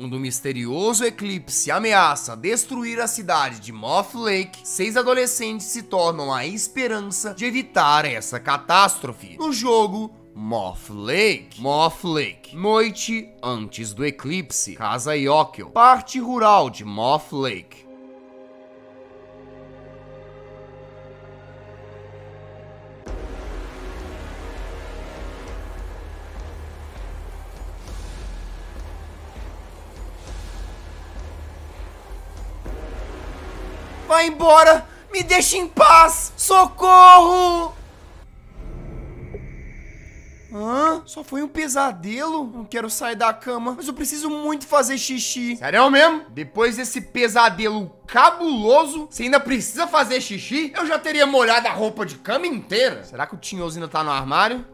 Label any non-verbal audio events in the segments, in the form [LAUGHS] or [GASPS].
quando um misterioso eclipse ameaça destruir a cidade de Moth Lake, seis adolescentes se tornam a esperança de evitar essa catástrofe. No jogo, Moth Lake. Moth Lake. Noite antes do eclipse. Casa Yokel. Parte rural de Moth Lake. vai embora! Me deixe em paz! Socorro! Hã? Só foi um pesadelo? Não quero sair da cama, mas eu preciso muito fazer xixi. Sério mesmo? Depois desse pesadelo cabuloso, você ainda precisa fazer xixi? Eu já teria molhado a roupa de cama inteira. Será que o Tinhoso ainda tá no armário?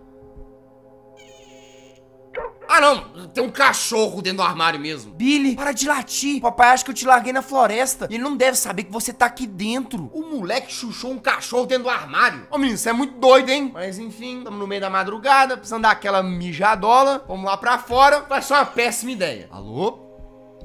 Ah, não. Tem um cachorro dentro do armário mesmo. Billy, para de latir. Papai acha que eu te larguei na floresta. Ele não deve saber que você tá aqui dentro. O moleque chuchou um cachorro dentro do armário. Ô, menino, você é muito doido, hein? Mas, enfim, estamos no meio da madrugada, precisando dar aquela mijadola. Vamos lá pra fora. Vai ser uma péssima ideia. Alô?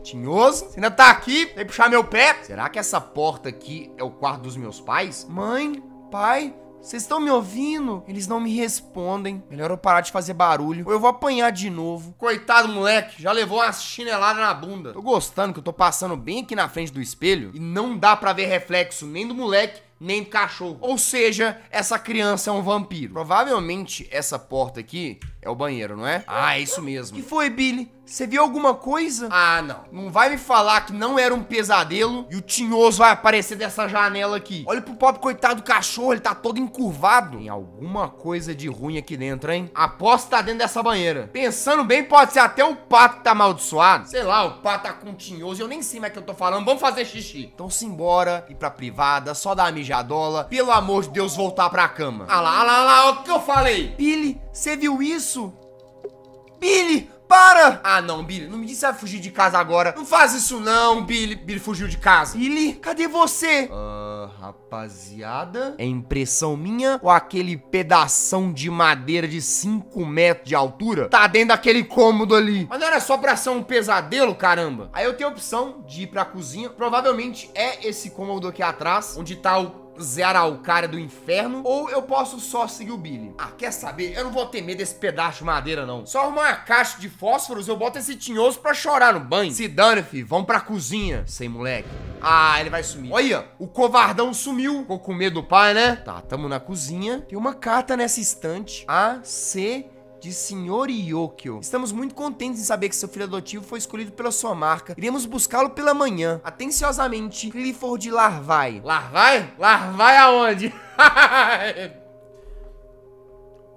Tinhoso, você ainda tá aqui? Tem que puxar meu pé? Será que essa porta aqui é o quarto dos meus pais? Mãe, pai, vocês estão me ouvindo? Eles não me respondem. Melhor eu parar de fazer barulho. Ou eu vou apanhar de novo. Coitado, moleque. Já levou uma chinelada na bunda. Tô gostando que eu tô passando bem aqui na frente do espelho. E não dá pra ver reflexo nem do moleque, nem do cachorro. Ou seja, essa criança é um vampiro. Provavelmente essa porta aqui é o banheiro, não é? Ah, é isso mesmo. Que foi, Billy? Você viu alguma coisa? Ah, não. Não vai me falar que não era um pesadelo e o tinhoso vai aparecer dessa janela aqui. Olha pro pobre coitado do cachorro, ele tá todo encurvado. Tem alguma coisa de ruim aqui dentro, hein? Aposto que tá dentro dessa banheira. Pensando bem, pode ser até o pato que tá amaldiçoado. Sei lá, o pato tá com tinhoso e eu nem sei mais o que eu tô falando. Vamos fazer xixi. Então se embora, ir pra privada, só dar a mijadola. Pelo amor de Deus, voltar pra cama. Ah lá, ah lá, ah lá, o que eu falei? Billy, você viu isso? isso? Billy, para! Ah, não, Billy, não me disse que vai fugir de casa agora. Não faz isso não, Billy. Billy fugiu de casa. Billy, cadê você? Ah, uh, rapaziada... É impressão minha ou aquele pedação de madeira de 5 metros de altura tá dentro daquele cômodo ali? Mas não era só pra ser um pesadelo, caramba? Aí eu tenho a opção de ir pra cozinha. Provavelmente é esse cômodo aqui atrás, onde tá o zerar o cara do inferno, ou eu posso só seguir o Billy. Ah, quer saber? Eu não vou ter medo desse pedaço de madeira, não. Só arrumar uma caixa de fósforos, eu boto esse tinhoso pra chorar no banho. Se dane, fi, vamos pra cozinha. Sem moleque. Ah, ele vai sumir. Olha, o covardão sumiu. Ficou com medo do pai, né? Tá, tamo na cozinha. Tem uma carta nessa estante. A, C de Sr. Yokio. Estamos muito contentes em saber que seu filho adotivo foi escolhido pela sua marca. Iremos buscá-lo pela manhã. Atenciosamente, Clifford Larvai. Larvai? Larvai aonde? [LAUGHS]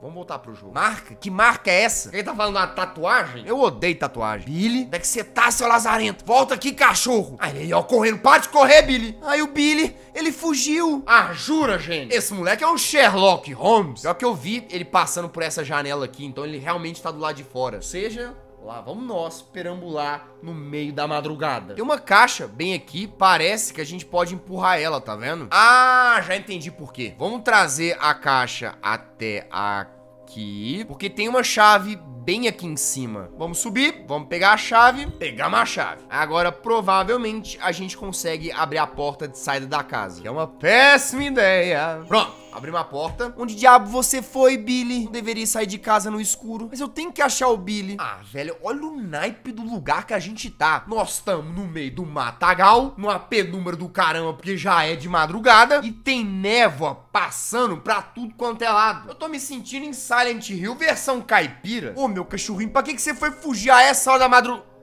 Vamos voltar pro jogo. Marca? Que marca é essa? Ele tá falando uma tatuagem? Eu odeio tatuagem. Billy? Onde é que você tá, seu lazarento? Volta aqui, cachorro. Aí ah, ele, ó, correndo. Para de correr, Billy. Aí o Billy, ele fugiu. Ah, jura, gente? Esse moleque é um Sherlock Holmes. Pior que eu vi ele passando por essa janela aqui, então ele realmente tá do lado de fora. Ou seja, Lá vamos nós perambular no meio da madrugada. Tem uma caixa bem aqui, parece que a gente pode empurrar ela, tá vendo? Ah, já entendi por quê. Vamos trazer a caixa até a aqui, porque tem uma chave bem aqui em cima. Vamos subir, vamos pegar a chave, pegar mais chave. Agora, provavelmente, a gente consegue abrir a porta de saída da casa, que é uma péssima ideia. Pronto. Abri uma porta. Onde diabo você foi, Billy? Não deveria sair de casa no escuro. Mas eu tenho que achar o Billy. Ah, velho, olha o naipe do lugar que a gente tá. Nós estamos no meio do matagal, numa penumbra do caramba, porque já é de madrugada, e tem névoa passando pra tudo quanto é lado. Eu tô me sentindo em Silent Hill versão caipira. Ô, meu cachorrinho, pra que, que você foi fugir a essa hora da madrugada?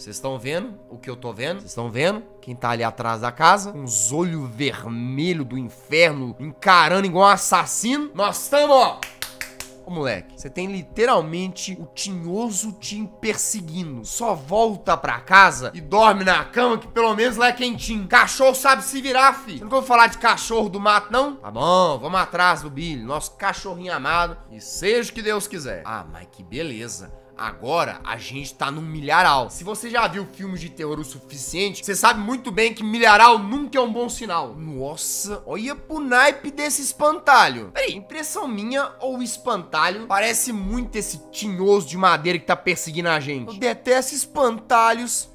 Vocês estão vendo o que eu tô vendo? Vocês estão vendo? Quem tá ali atrás da casa? Uns olhos vermelhos do inferno encarando igual um assassino. Nós estamos, ó moleque. Você tem literalmente o tinhoso te perseguindo. Só volta pra casa e dorme na cama que pelo menos lá é quentinho. Cachorro sabe se virar, fi. Você não vou falar de cachorro do mato, não? Tá bom, vamos atrás do Billy, nosso cachorrinho amado. E seja o que Deus quiser. Ah, mas que beleza. Agora a gente tá num milharal. Se você já viu filmes de terror o suficiente, você sabe muito bem que milharal nunca é um bom sinal. Nossa, olha pro naipe desse espantalho. Peraí, impressão minha ou espantalho parece muito esse tinhoso de madeira que tá perseguindo a gente. Eu detesto espantalhos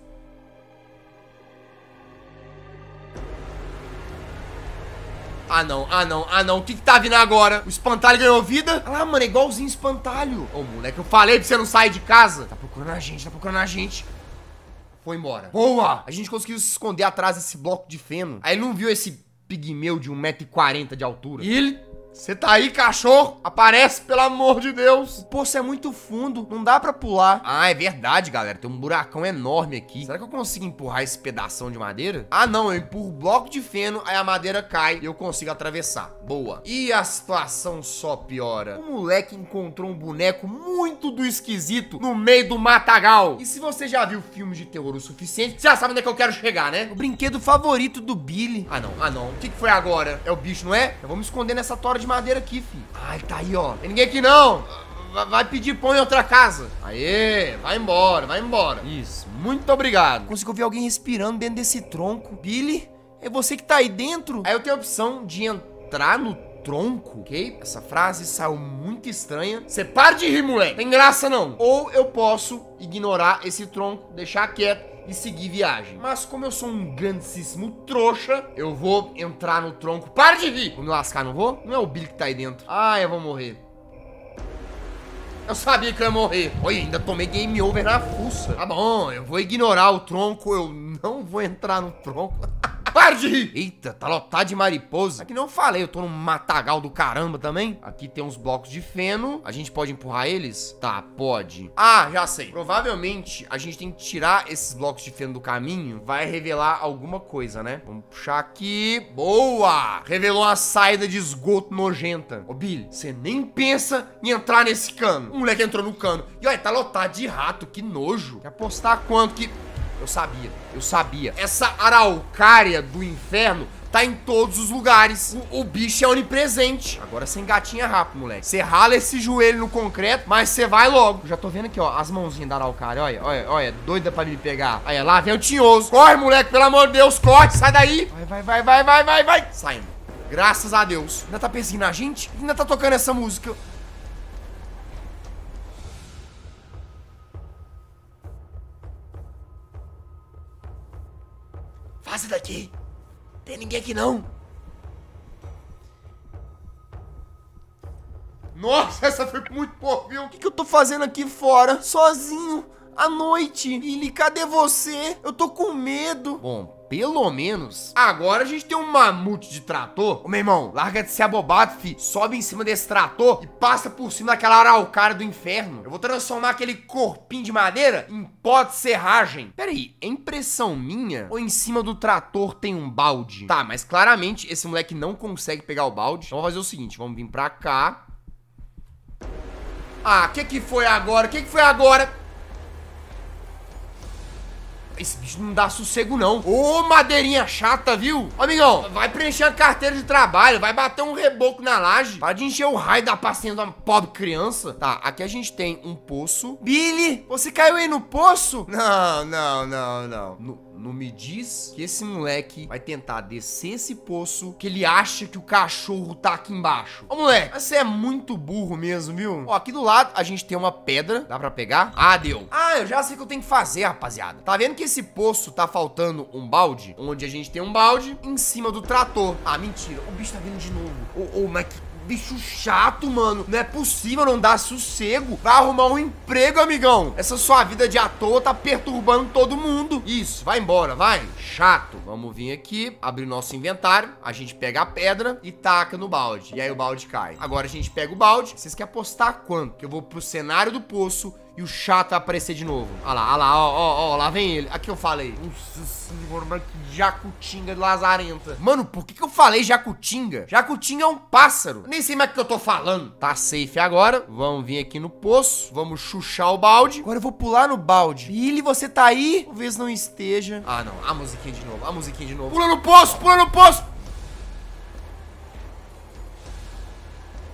Ah não, ah não, ah não. O que que tá vindo agora? O espantalho ganhou vida? Olha ah lá, mano, é igualzinho espantalho. Ô, moleque, eu falei pra você não sair de casa. Tá procurando a gente, tá procurando a gente. Foi embora. Boa! A gente conseguiu se esconder atrás desse bloco de feno. Aí não viu esse pigmeu de 1,40m de altura. E ele você tá aí, cachorro? Aparece, pelo amor de Deus. O poço é muito fundo, não dá pra pular. Ah, é verdade, galera. Tem um buracão enorme aqui. Será que eu consigo empurrar esse pedação de madeira? Ah, não. Eu empurro bloco de feno, aí a madeira cai e eu consigo atravessar. Boa. E a situação só piora. O moleque encontrou um boneco muito do esquisito no meio do matagal. E se você já viu filmes de terror o suficiente, você já sabe onde é que eu quero chegar, né? O brinquedo favorito do Billy. Ah, não. Ah, não. O que, foi agora? É o bicho, não é? Eu vou me esconder nessa torre de de madeira aqui, filho. Ai, tá aí, ó. Tem ninguém aqui, não. Vai pedir pão em outra casa. Aê, vai embora, vai embora. Isso, muito obrigado. Consigo ouvir alguém respirando dentro desse tronco. Billy, é você que tá aí dentro? Aí eu tenho a opção de entrar no tronco, ok? Essa frase saiu muito estranha. Você para de rir, moleque. Tem graça, não. Ou eu posso ignorar esse tronco, deixar quieto e seguir viagem. Mas como eu sou um grandíssimo trouxa, eu vou entrar no tronco. Para de vir! Vou me lascar, não vou? Não é o Billy que tá aí dentro. Ah, eu vou morrer. Eu sabia que eu ia morrer. Oi, ainda tomei game over na fuça. Tá bom, eu vou ignorar o tronco. Eu não vou entrar no tronco. [LAUGHS] Para de rir! Eita, tá lotado de mariposa. Aqui não falei, eu tô num matagal do caramba também. Aqui tem uns blocos de feno. A gente pode empurrar eles? Tá, pode. Ah, já sei. Provavelmente a gente tem que tirar esses blocos de feno do caminho. Vai revelar alguma coisa, né? Vamos puxar aqui. Boa! Revelou uma saída de esgoto nojenta. Ô, Billy, você nem pensa em entrar nesse cano. O moleque entrou no cano. E olha, tá lotado de rato. Que nojo. Quer apostar quanto que... Eu sabia, eu sabia. Essa araucária do inferno tá em todos os lugares. O, o, bicho é onipresente. Agora sem gatinha rápido, moleque. Você rala esse joelho no concreto, mas você vai logo. Já tô vendo aqui, ó, as mãozinhas da araucária. Olha, olha, olha, doida pra me pegar. Olha, lá vem o tinhoso. Corre, moleque, pelo amor de Deus, corre, sai daí. Vai, vai, vai, vai, vai, vai, vai. Saindo. Graças a Deus. Ainda tá perseguindo a gente? Ainda tá tocando essa música. Vaza daqui. Tem ninguém aqui não. Nossa, essa foi muito boa, viu? O que, que eu tô fazendo aqui fora, sozinho, à noite? Lili, cadê você? Eu tô com medo. Bom, pelo menos. Agora a gente tem um mamute de trator. Ô, meu irmão, larga de ser abobado, fi. Sobe em cima desse trator e passa por cima daquela araucária do inferno. Eu vou transformar aquele corpinho de madeira em pó de serragem. Pera aí, é impressão minha ou em cima do trator tem um balde? Tá, mas claramente esse moleque não consegue pegar o balde. Então vamos fazer o seguinte, vamos vir pra cá. Ah, o que que foi agora? O que que foi agora? Esse bicho não dá sossego, não. Ô, madeirinha chata, viu? amigão, vai preencher a carteira de trabalho, vai bater um reboco na laje. Para de encher o raio da paciência de uma pobre criança. Tá, aqui a gente tem um poço. Billy, você caiu aí no poço? Não, não, não, não. No... Não me diz que esse moleque vai tentar descer esse poço que ele acha que o cachorro tá aqui embaixo. Ô, moleque, você é muito burro mesmo, viu? Ó, aqui do lado a gente tem uma pedra. Dá pra pegar? Ah, deu. Ah, eu já sei o que eu tenho que fazer, rapaziada. Tá vendo que esse poço tá faltando um balde? Onde a gente tem um balde em cima do trator. Ah, mentira. O bicho tá vindo de novo. Ô, moleque. ô, mas que bicho chato, mano. Não é possível, não dar sossego. Vai arrumar um emprego, amigão. Essa sua vida de à toa tá perturbando todo mundo. Isso, vai embora, vai. Chato. Vamos vir aqui, abrir nosso inventário. A gente pega a pedra e taca no balde. E aí o balde cai. Agora a gente pega o balde. Vocês querem apostar quanto? Que eu vou pro cenário do poço e o chato aparecer de novo. Olha lá, olha lá, ó, ó, ó, lá vem ele. Aqui eu falei. Nossa senhora, mas que jacutinga lazarenta. Mano, por que, que eu falei jacutinga? Jacutinga é um pássaro. Eu nem sei mais o que eu tô falando. Tá safe agora. Vamos vir aqui no poço. Vamos chuchar o balde. Agora eu vou pular no balde. Billy, você tá aí? Talvez não esteja. Ah, não. A musiquinha de novo, a musiquinha de novo. Pula no poço, pula no poço.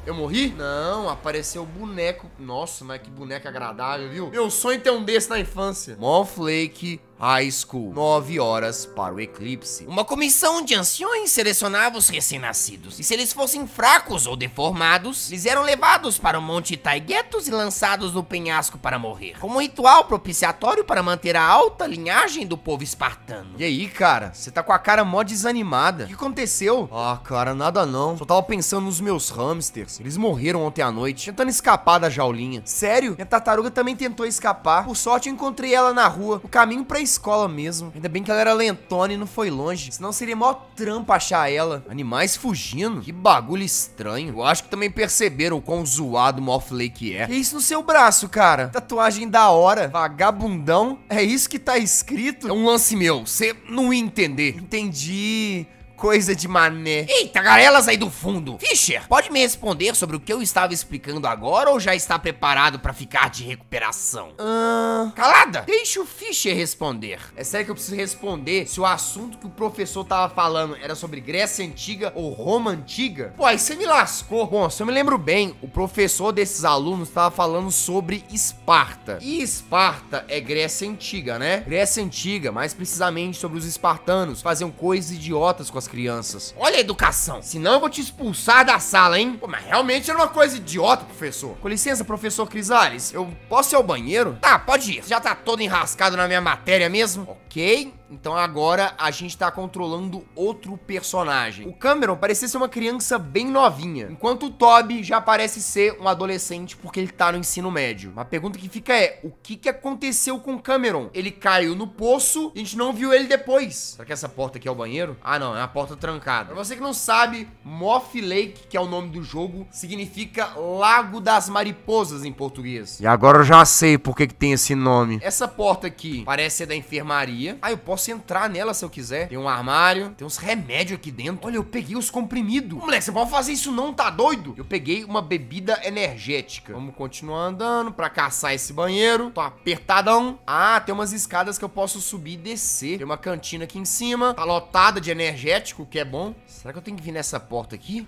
Eu morri? Não, apareceu o boneco. Nossa, mas que boneco agradável, viu? Meu sonho é ter um desse na infância. Mó flake High School, 9 horas para o eclipse. Uma comissão de anciões selecionava os recém-nascidos, e se eles fossem fracos ou deformados, eles eram levados para o Monte Taigetos e lançados no penhasco para morrer, como um ritual propiciatório para manter a alta linhagem do povo espartano. E aí, cara, você tá com a cara mó desanimada. O que aconteceu? Ah, cara, nada não. Só tava pensando nos meus hamsters. Eles morreram ontem à noite, tentando escapar da jaulinha. Sério? Minha tartaruga também tentou escapar. Por sorte, eu encontrei ela na rua, O caminho pra escola mesmo. Ainda bem que ela era lentona e não foi longe. Senão seria mó trampa achar ela. Animais fugindo? Que bagulho estranho. Eu acho que também perceberam o quão zoado o que é. Que isso no seu braço, cara? Tatuagem da hora. Vagabundão. É isso que tá escrito? É um lance meu. Você não ia entender. Entendi coisa de mané. Eita, garelas aí do fundo. Fischer, pode me responder sobre o que eu estava explicando agora ou já está preparado para ficar de recuperação? Ahn... Calada, deixa o Fischer responder. É sério que eu preciso responder se o assunto que o professor tava falando era sobre Grécia Antiga ou Roma Antiga? Pô, aí você me lascou. Bom, se eu me lembro bem, o professor desses alunos tava falando sobre Esparta. E Esparta é Grécia Antiga, né? Grécia Antiga, mais precisamente sobre os espartanos, faziam coisas idiotas com as crianças. Olha a educação, senão eu vou te expulsar da sala, hein? Pô, mas realmente era uma coisa idiota, professor. Com licença, professor Crisales, eu posso ir ao banheiro? Tá, pode ir. Já tá todo enrascado na minha matéria mesmo? Ok. Então agora a gente tá controlando outro personagem. O Cameron parecia ser uma criança bem novinha, enquanto o Toby já parece ser um adolescente porque ele tá no ensino médio. Uma pergunta que fica é, o que que aconteceu com o Cameron? Ele caiu no poço e a gente não viu ele depois. Será que essa porta aqui é o banheiro? Ah não, é uma porta trancada. Pra você que não sabe, Moff Lake, que é o nome do jogo, significa Lago das Mariposas em português. E agora eu já sei por que que tem esse nome. Essa porta aqui parece ser da enfermaria. Ah, eu posso posso entrar nela se eu quiser. Tem um armário, tem uns remédios aqui dentro. Olha, eu peguei os comprimidos. Moleque, você pode fazer isso não, tá doido? Eu peguei uma bebida energética. Vamos continuar andando pra caçar esse banheiro. Tô apertadão. Ah, tem umas escadas que eu posso subir e descer. Tem uma cantina aqui em cima. Tá lotada de energético, que é bom. Será que eu tenho que vir nessa porta aqui?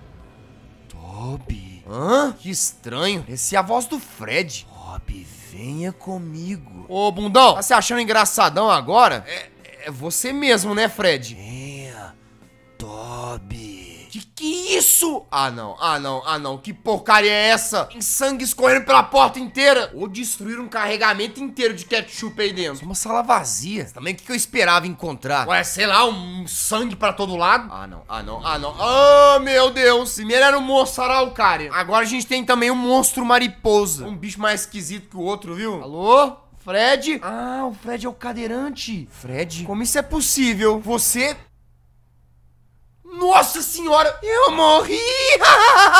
Toby. Hã? Que estranho. Esse é a voz do Fred. Toby, venha comigo. Ô, bundão, tá se achando engraçadão agora? É, é você mesmo, né, Fred? É, Toby. Que que é isso? Ah, não, ah, não, ah, não. Que porcaria é essa? Tem sangue escorrendo pela porta inteira. Ou destruir um carregamento inteiro de ketchup aí dentro. Uma sala vazia. Também o que, que eu esperava encontrar? Ué, sei lá, um sangue pra todo lado? Ah, não, ah, não, ah, não. Ah, meu Deus. Primeiro era o monstro araucária. Agora a gente tem também o monstro mariposa. Um bicho mais esquisito que o outro, viu? Alô? Fred? Ah, o Fred é o cadeirante. Fred? Como isso é possível? Você... Nossa senhora, eu morri!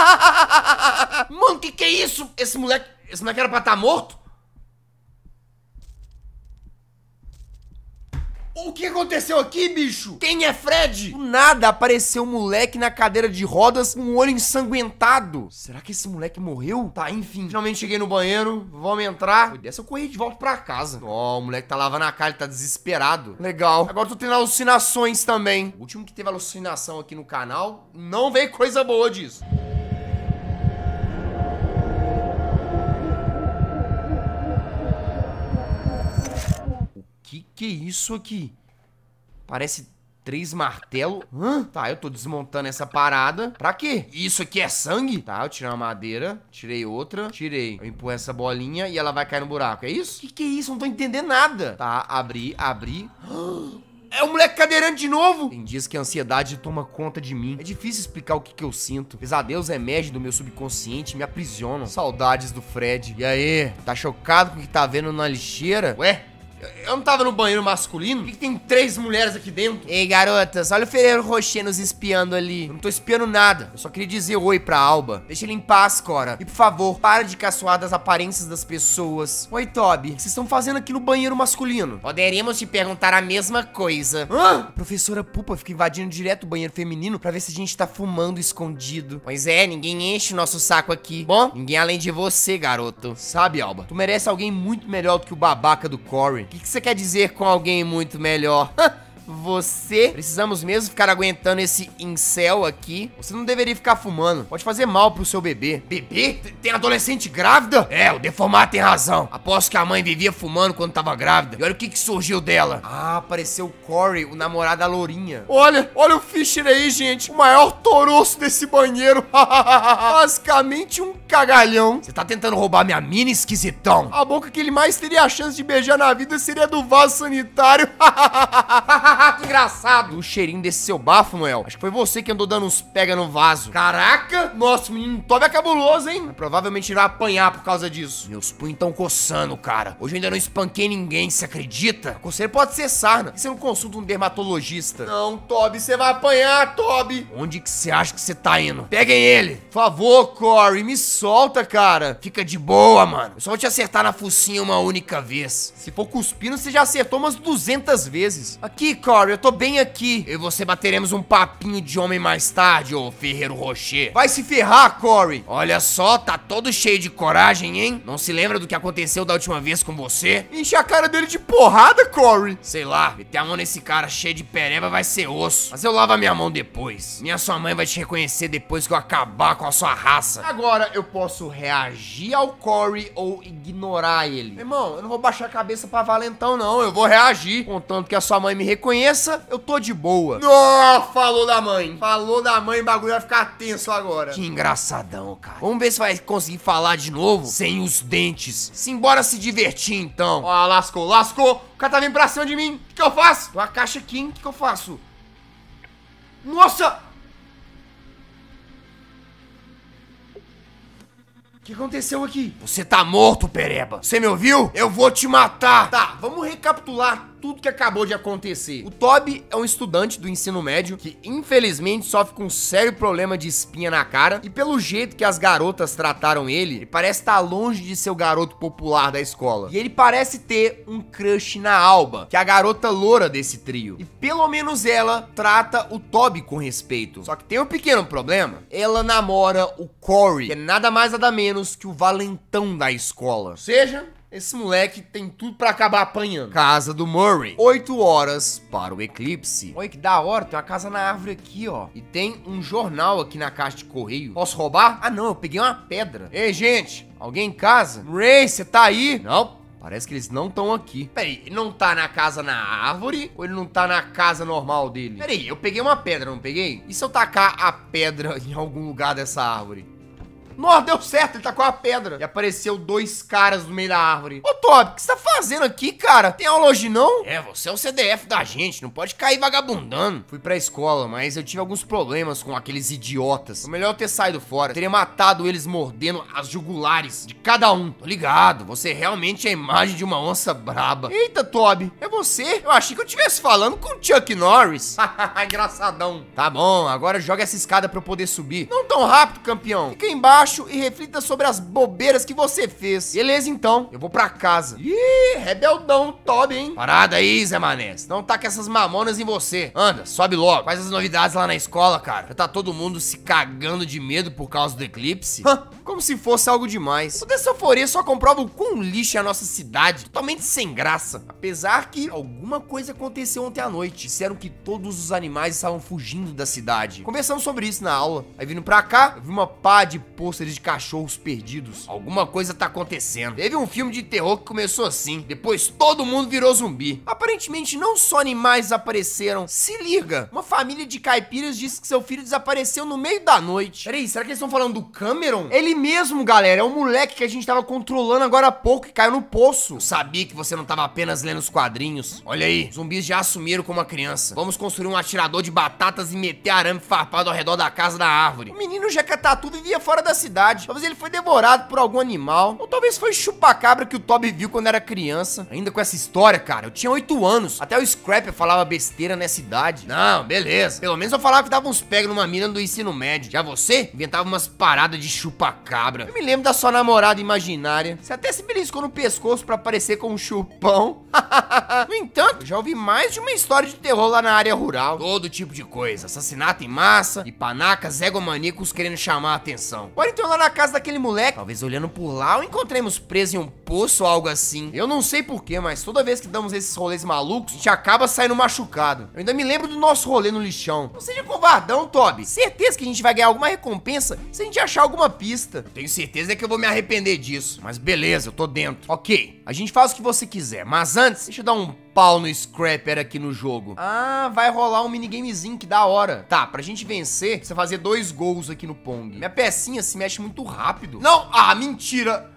[LAUGHS] Mano, que que é isso? Esse moleque... Esse moleque era pra estar tá morto? O que aconteceu aqui, bicho? Quem é Fred? Do nada apareceu um moleque na cadeira de rodas com um olho ensanguentado. Será que esse moleque morreu? Tá, enfim. Finalmente cheguei no banheiro. Vamos entrar. Foi dessa eu corri de volta pra casa. Ó, oh, o moleque tá lavando a cara, ele tá desesperado. Legal. Agora tô tendo alucinações também. O último que teve alucinação aqui no canal, não veio coisa boa disso. Que isso aqui? Parece Três martelo. Hã? Tá, eu tô desmontando essa parada. Pra quê? Isso aqui é sangue? Tá, eu tirei uma madeira. Tirei outra. Tirei. Eu empurro essa bolinha e ela vai cair no buraco. É isso? Que que é isso? Não tô entendendo nada. Tá, abri, abri. É o moleque cadeirante de novo! Tem dias que a ansiedade toma conta de mim. É difícil explicar o que, que eu sinto. Pesadelos emergem é do meu subconsciente me aprisionam. Saudades do Fred. E aí? Tá chocado com o que tá vendo na lixeira? Ué? Eu não tava no banheiro masculino? Por que, que tem três mulheres aqui dentro? Ei, garotas, olha o Ferreiro Rocher nos espiando ali. Eu não tô espiando nada. Eu só queria dizer oi pra Alba. Deixa ele em paz, Cora. E por favor, para de caçoar das aparências das pessoas. Oi, Toby. O que vocês estão fazendo aqui no banheiro masculino? Poderíamos te perguntar a mesma coisa. Hã? A professora Pupa fica invadindo direto o banheiro feminino pra ver se a gente tá fumando escondido. Pois é, ninguém enche o nosso saco aqui. Bom, ninguém além de você, garoto. Sabe, Alba, tu merece alguém muito melhor do que o babaca do Corey o que, que você quer dizer com alguém muito melhor? [LAUGHS] você. Precisamos mesmo ficar aguentando esse incel aqui. Você não deveria ficar fumando. Pode fazer mal pro seu bebê. Bebê? Tem adolescente grávida? É, o deformado tem razão. Aposto que a mãe vivia fumando quando tava grávida. E olha o que que surgiu dela. Ah, apareceu o Corey, o namorado da Lourinha. Olha, olha o Fischer aí, gente. O maior toroço desse banheiro. [LAUGHS] Basicamente um cagalhão. Você tá tentando roubar minha mina, esquisitão? A boca que ele mais teria a chance de beijar na vida seria do vaso sanitário. [LAUGHS] Ah, que engraçado. E o cheirinho desse seu bafo, Noel. Acho que foi você que andou dando uns pega no vaso. Caraca, nossa, o menino Toby é cabuloso, hein? Mas provavelmente irá apanhar por causa disso. Meus punhos estão coçando, cara. Hoje eu ainda não espanquei ninguém, se acredita? A coceira pode ser sarna. E você não consulta um dermatologista? Não, Toby, você vai apanhar, Toby. Onde que você acha que você tá indo? Peguem ele. Por favor, Corey, me solta, cara. Fica de boa, mano. Eu só vou te acertar na focinha uma única vez. Se for cuspindo, você já acertou umas 200 vezes. Aqui, Corey, eu tô bem aqui. Eu e você bateremos um papinho de homem mais tarde, ô ferreiro Rocher. Vai se ferrar, Corey. Olha só, tá todo cheio de coragem, hein? Não se lembra do que aconteceu da última vez com você? Enche a cara dele de porrada, Corey. Sei lá, meter a mão nesse cara cheio de pereba vai ser osso. Mas eu lavo a minha mão depois. Minha sua mãe vai te reconhecer depois que eu acabar com a sua raça. Agora eu posso reagir ao Corey ou ignorar ele. irmão, eu não vou baixar a cabeça pra valentão, não. Eu vou reagir, contanto que a sua mãe me reconheça conheça, eu tô de boa. Nó, falou da mãe. Falou da mãe, o bagulho vai ficar tenso agora. Que engraçadão, cara. Vamos ver se vai conseguir falar de novo sem os dentes. Simbora se divertir, então. Ó, lascou, lascou. O cara tá vindo pra cima de mim. O que, que eu faço? Uma caixa aqui, hein? O que, que eu faço? Nossa! O que aconteceu aqui? Você tá morto, Pereba. Você me ouviu? Eu vou te matar. Tá, vamos recapitular tudo que acabou de acontecer. O Toby é um estudante do ensino médio que infelizmente sofre com um sério problema de espinha na cara e pelo jeito que as garotas trataram ele, ele parece estar tá longe de ser o garoto popular da escola. E ele parece ter um crush na Alba, que é a garota loura desse trio. E pelo menos ela trata o Toby com respeito. Só que tem um pequeno problema. Ela namora o Corey, que é nada mais nada menos que o valentão da escola. Ou seja, esse moleque tem tudo pra acabar apanhando. Casa do Murray. 8 horas para o eclipse. Olha que da hora, tem uma casa na árvore aqui, ó. E tem um jornal aqui na caixa de correio. Posso roubar? Ah, não, eu peguei uma pedra. Ei, gente, alguém em casa? Murray, você tá aí? Não, Parece que eles não estão aqui. Peraí, ele não tá na casa na árvore? Ou ele não tá na casa normal dele? Peraí, eu peguei uma pedra, não peguei? E se eu tacar a pedra [LAUGHS] em algum lugar dessa árvore? Nossa, deu certo, ele tá com a pedra. E apareceu dois caras no meio da árvore. Ô, Tob, o que você tá fazendo aqui, cara? Tem aula hoje, não? É, você é o CDF da gente, não pode cair vagabundando. Fui pra escola, mas eu tive alguns problemas com aqueles idiotas. O melhor ter saído fora. Teria matado eles mordendo as jugulares de cada um. Tô ligado, você realmente é a imagem de uma onça braba. Eita, Tob, é você? Eu achei que eu estivesse falando com o Chuck Norris. [LAUGHS] Engraçadão. Tá bom, agora joga essa escada pra eu poder subir. Não tão rápido, campeão. Fica embaixo e reflita sobre as bobeiras que você fez. Beleza, então. Eu vou pra casa. Ih, rebeldão, Toby, hein? Parada aí, Zé Manés. Não tá com essas mamonas em você. Anda, sobe logo. Faz as novidades lá na escola, cara. Já tá todo mundo se cagando de medo por causa do eclipse. Hã, como se fosse algo demais. Toda essa euforia só comprova o quão lixo é a nossa cidade. Totalmente sem graça. Apesar que alguma coisa aconteceu ontem à noite. Disseram que todos os animais estavam fugindo da cidade. Conversamos sobre isso na aula. Aí vindo pra cá, eu vi uma pá de poço posters de cachorros perdidos. Alguma coisa tá acontecendo. Teve um filme de terror que começou assim, depois todo mundo virou zumbi. Aparentemente não só animais desapareceram, se liga, uma família de caipiras disse que seu filho desapareceu no meio da noite. Peraí, será que eles estão falando do Cameron? Ele mesmo, galera, é o moleque que a gente tava controlando agora há pouco e caiu no poço. Eu sabia que você não tava apenas lendo os quadrinhos. Olha aí, zumbis já assumiram como uma criança. Vamos construir um atirador de batatas e meter arame farpado ao redor da casa da árvore. O menino Jacatatu tá vivia fora da cidade. Talvez ele foi devorado por algum animal. Ou talvez foi chupacabra que o Toby viu quando era criança. Ainda com essa história, cara, eu tinha 8 anos. Até o Scrapper falava besteira nessa idade. Não, beleza. Pelo menos eu falava que dava uns pegos numa mina do ensino médio. Já você inventava umas paradas de chupacabra. Eu me lembro da sua namorada imaginária. Você até se beliscou no pescoço para parecer com um chupão. [LAUGHS] no entanto, já ouvi mais de uma história de terror lá na área rural. Todo tipo de coisa. Assassinato em massa e panacas egomaníacos querendo chamar a atenção. Pode entrou lá na casa daquele moleque. Talvez olhando por lá o encontremos preso em um poço ou algo assim. Eu não sei porquê, mas toda vez que damos esses rolês malucos, a gente acaba saindo machucado. Eu ainda me lembro do nosso rolê no lixão. Não seja covardão, Toby. Certeza que a gente vai ganhar alguma recompensa se a gente achar alguma pista. Eu tenho certeza que eu vou me arrepender disso. Mas beleza, eu tô dentro. Ok, a gente faz o que você quiser, mas antes, deixa eu dar um pau no Scrapper aqui no jogo. Ah, vai rolar um minigamezinho, que da hora. Tá, pra gente vencer, precisa fazer dois gols aqui no Pong. Minha pecinha se mexe muito rápido. Não! Ah, mentira!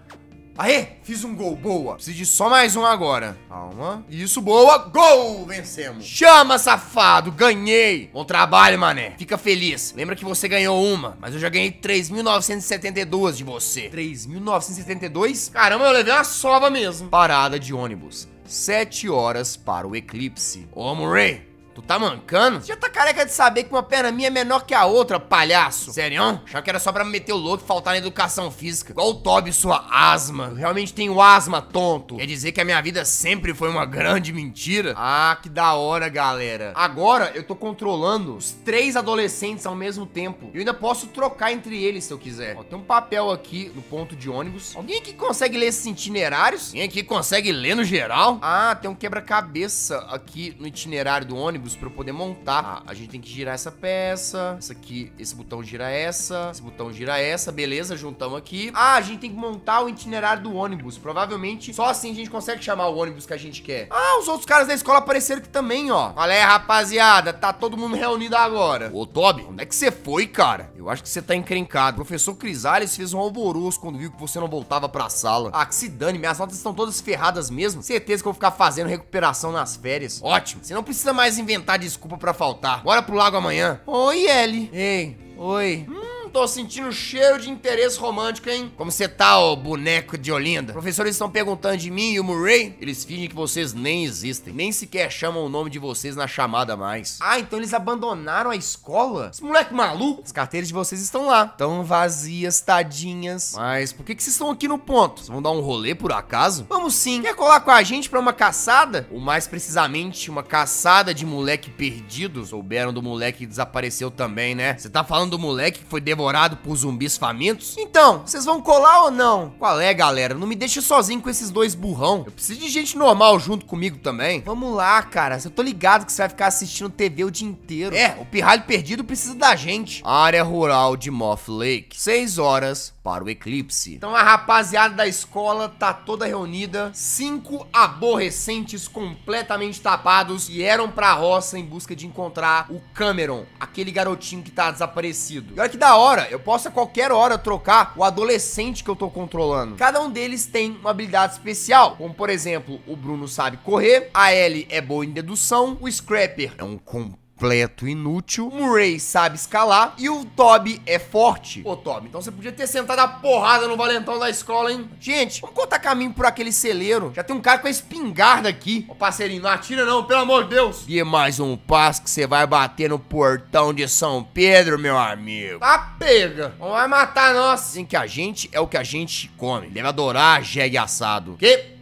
Aê, fiz um gol, boa. Preciso de só mais um agora. Calma. Isso, boa. Gol, vencemos. Chama, safado, ganhei. Bom trabalho, mané. Fica feliz. Lembra que você ganhou uma, mas eu já ganhei 3.972 de você. 3.972? Caramba, eu levei uma sova mesmo. Parada de ônibus. Sete horas para o eclipse. Ô, Murray, Tu tá mancando? Você já tá careca de saber que uma perna minha é menor que a outra, palhaço. Sério? Achava que era só pra me meter o louco e faltar na educação física. Igual o Toby, sua asma. Eu realmente tenho asma, tonto. Quer dizer que a minha vida sempre foi uma grande mentira? Ah, que da hora, galera. Agora eu tô controlando os três adolescentes ao mesmo tempo. Eu ainda posso trocar entre eles se eu quiser. Ó, tem um papel aqui no ponto de ônibus. Alguém aqui consegue ler esses itinerários? Alguém aqui consegue ler no geral? Ah, tem um quebra-cabeça aqui no itinerário do ônibus ângulos para eu poder montar. Ah, a gente tem que girar essa peça, essa aqui, esse botão gira essa, esse botão gira essa, beleza, juntamos aqui. Ah, a gente tem que montar o itinerário do ônibus. Provavelmente só assim a gente consegue chamar o ônibus que a gente quer. Ah, os outros caras da escola apareceram aqui também, ó. Qual é, rapaziada, tá todo mundo reunido agora. Ô, Toby, onde é que você foi, cara? Eu acho que você tá encrencado. O professor Crisales fez um alvoroço quando viu que você não voltava pra sala. Ah, que se dane, minhas notas estão todas ferradas mesmo. Certeza que eu vou ficar fazendo recuperação nas férias. Ótimo, você não precisa mais inventar inventar desculpa para faltar. Bora pro lago amanhã. Oi, Ellie. Ei, oi. Hum tô sentindo cheiro de interesse romântico, hein? Como você tá, ô boneco de Olinda? Professores estão perguntando de mim e o Murray. Eles fingem que vocês nem existem. Nem sequer chamam o nome de vocês na chamada mais. Ah, então eles abandonaram a escola? Esse moleque maluco. As carteiras de vocês estão lá. Tão vazias, tadinhas. Mas por que, que vocês estão aqui no ponto? Vocês vão dar um rolê por acaso? Vamos sim. Quer colar com a gente pra uma caçada? Ou mais precisamente, uma caçada de moleque perdido. Souberam do moleque que desapareceu também, né? Você tá falando do moleque que foi devorado devorado por zumbis famintos? Então, vocês vão colar ou não? Qual é, galera? Não me deixe sozinho com esses dois burrão. Eu preciso de gente normal junto comigo também. Vamos lá, cara. Eu tô ligado que você vai ficar assistindo TV o dia inteiro. É, o pirralho perdido precisa da gente. Área rural de Moth Lake. 6 horas, para o eclipse. Então a rapaziada da escola tá toda reunida, cinco aborrecentes completamente tapados e eram pra roça em busca de encontrar o Cameron, aquele garotinho que tá desaparecido. E olha que da hora, eu posso a qualquer hora trocar o adolescente que eu tô controlando. Cada um deles tem uma habilidade especial, como por exemplo, o Bruno sabe correr, a Ellie é boa em dedução, o Scrapper é um completo completo inútil. Murray sabe escalar e o Toby é forte. Ô, Toby, então você podia ter sentado a porrada no valentão da escola, hein? Gente, vamos cortar caminho por aquele celeiro. Já tem um cara com a espingarda aqui. Ô, parceirinho, não atira não, pelo amor de Deus. E mais um passo que você vai bater no portão de São Pedro, meu amigo. Tá pega. Não vai matar nós. Dizem que a gente é o que a gente come. Deve adorar jegue assado. Que?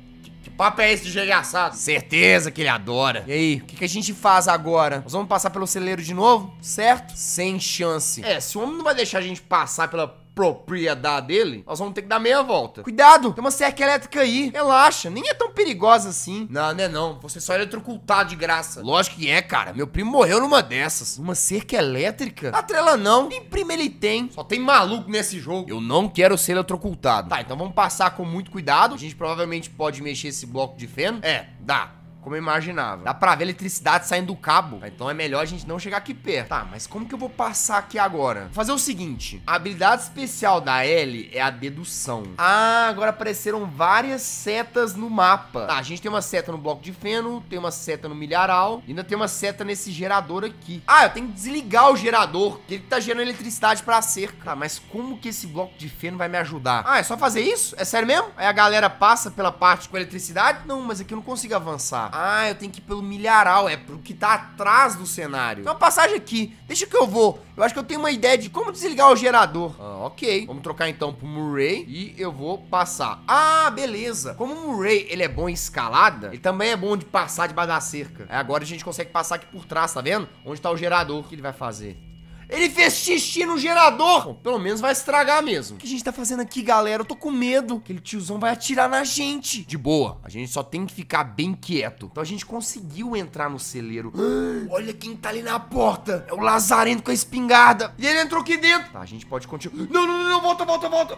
Papo é esse de jegue assado? Certeza que ele adora. E aí, o que, que, a gente faz agora? Nós vamos passar pelo celeiro de novo, certo? Sem chance. É, se o homem não vai deixar a gente passar pela propriedade dele, nós vamos ter que dar meia volta. Cuidado, tem uma cerca elétrica aí. Relaxa, nem é tão perigosa assim. Não, não é não. Você só eletrocultar de graça. Lógico que é, cara. Meu primo morreu numa dessas. Uma cerca elétrica? Atrela trela não. Nem primo ele tem. Só tem maluco nesse jogo. Eu não quero ser eletrocultado. Tá, então vamos passar com muito cuidado. A gente provavelmente pode mexer esse bloco de feno. É, dá como eu imaginava. Dá pra ver eletricidade saindo do cabo. Então é melhor a gente não chegar aqui perto. Tá, mas como que eu vou passar aqui agora? Vou fazer o seguinte. A habilidade especial da L é a dedução. Ah, agora apareceram várias setas no mapa. Tá, a gente tem uma seta no bloco de feno, tem uma seta no milharal, ainda tem uma seta nesse gerador aqui. Ah, eu tenho que desligar o gerador, que ele tá gerando eletricidade pra cerca. Tá, mas como que esse bloco de feno vai me ajudar? Ah, é só fazer isso? É sério mesmo? Aí a galera passa pela parte com eletricidade? Não, mas aqui eu não consigo avançar. Ah, eu tenho que ir pelo milharal, é pro que tá atrás do cenário. Tem então, uma passagem aqui, deixa que eu vou. Eu acho que eu tenho uma ideia de como desligar o gerador. Ah, ok. Vamos trocar então pro Murray e eu vou passar. Ah, beleza. Como o Murray, ele é bom em escalada, ele também é bom de passar debaixo da cerca. É, agora a gente consegue passar aqui por trás, tá vendo? Onde tá o gerador. O que ele vai fazer? Ele fez xixi no gerador. Bom, pelo menos vai estragar mesmo. O que a gente tá fazendo aqui, galera? Eu tô com medo. Aquele tiozão vai atirar na gente. De boa. A gente só tem que ficar bem quieto. Então a gente conseguiu entrar no celeiro. [GASPS] Olha quem tá ali na porta. É o Lazarento com a espingarda. E ele entrou aqui dentro. Tá, a gente pode continuar. [GASPS] Não, não, não, não. Volta, volta, volta.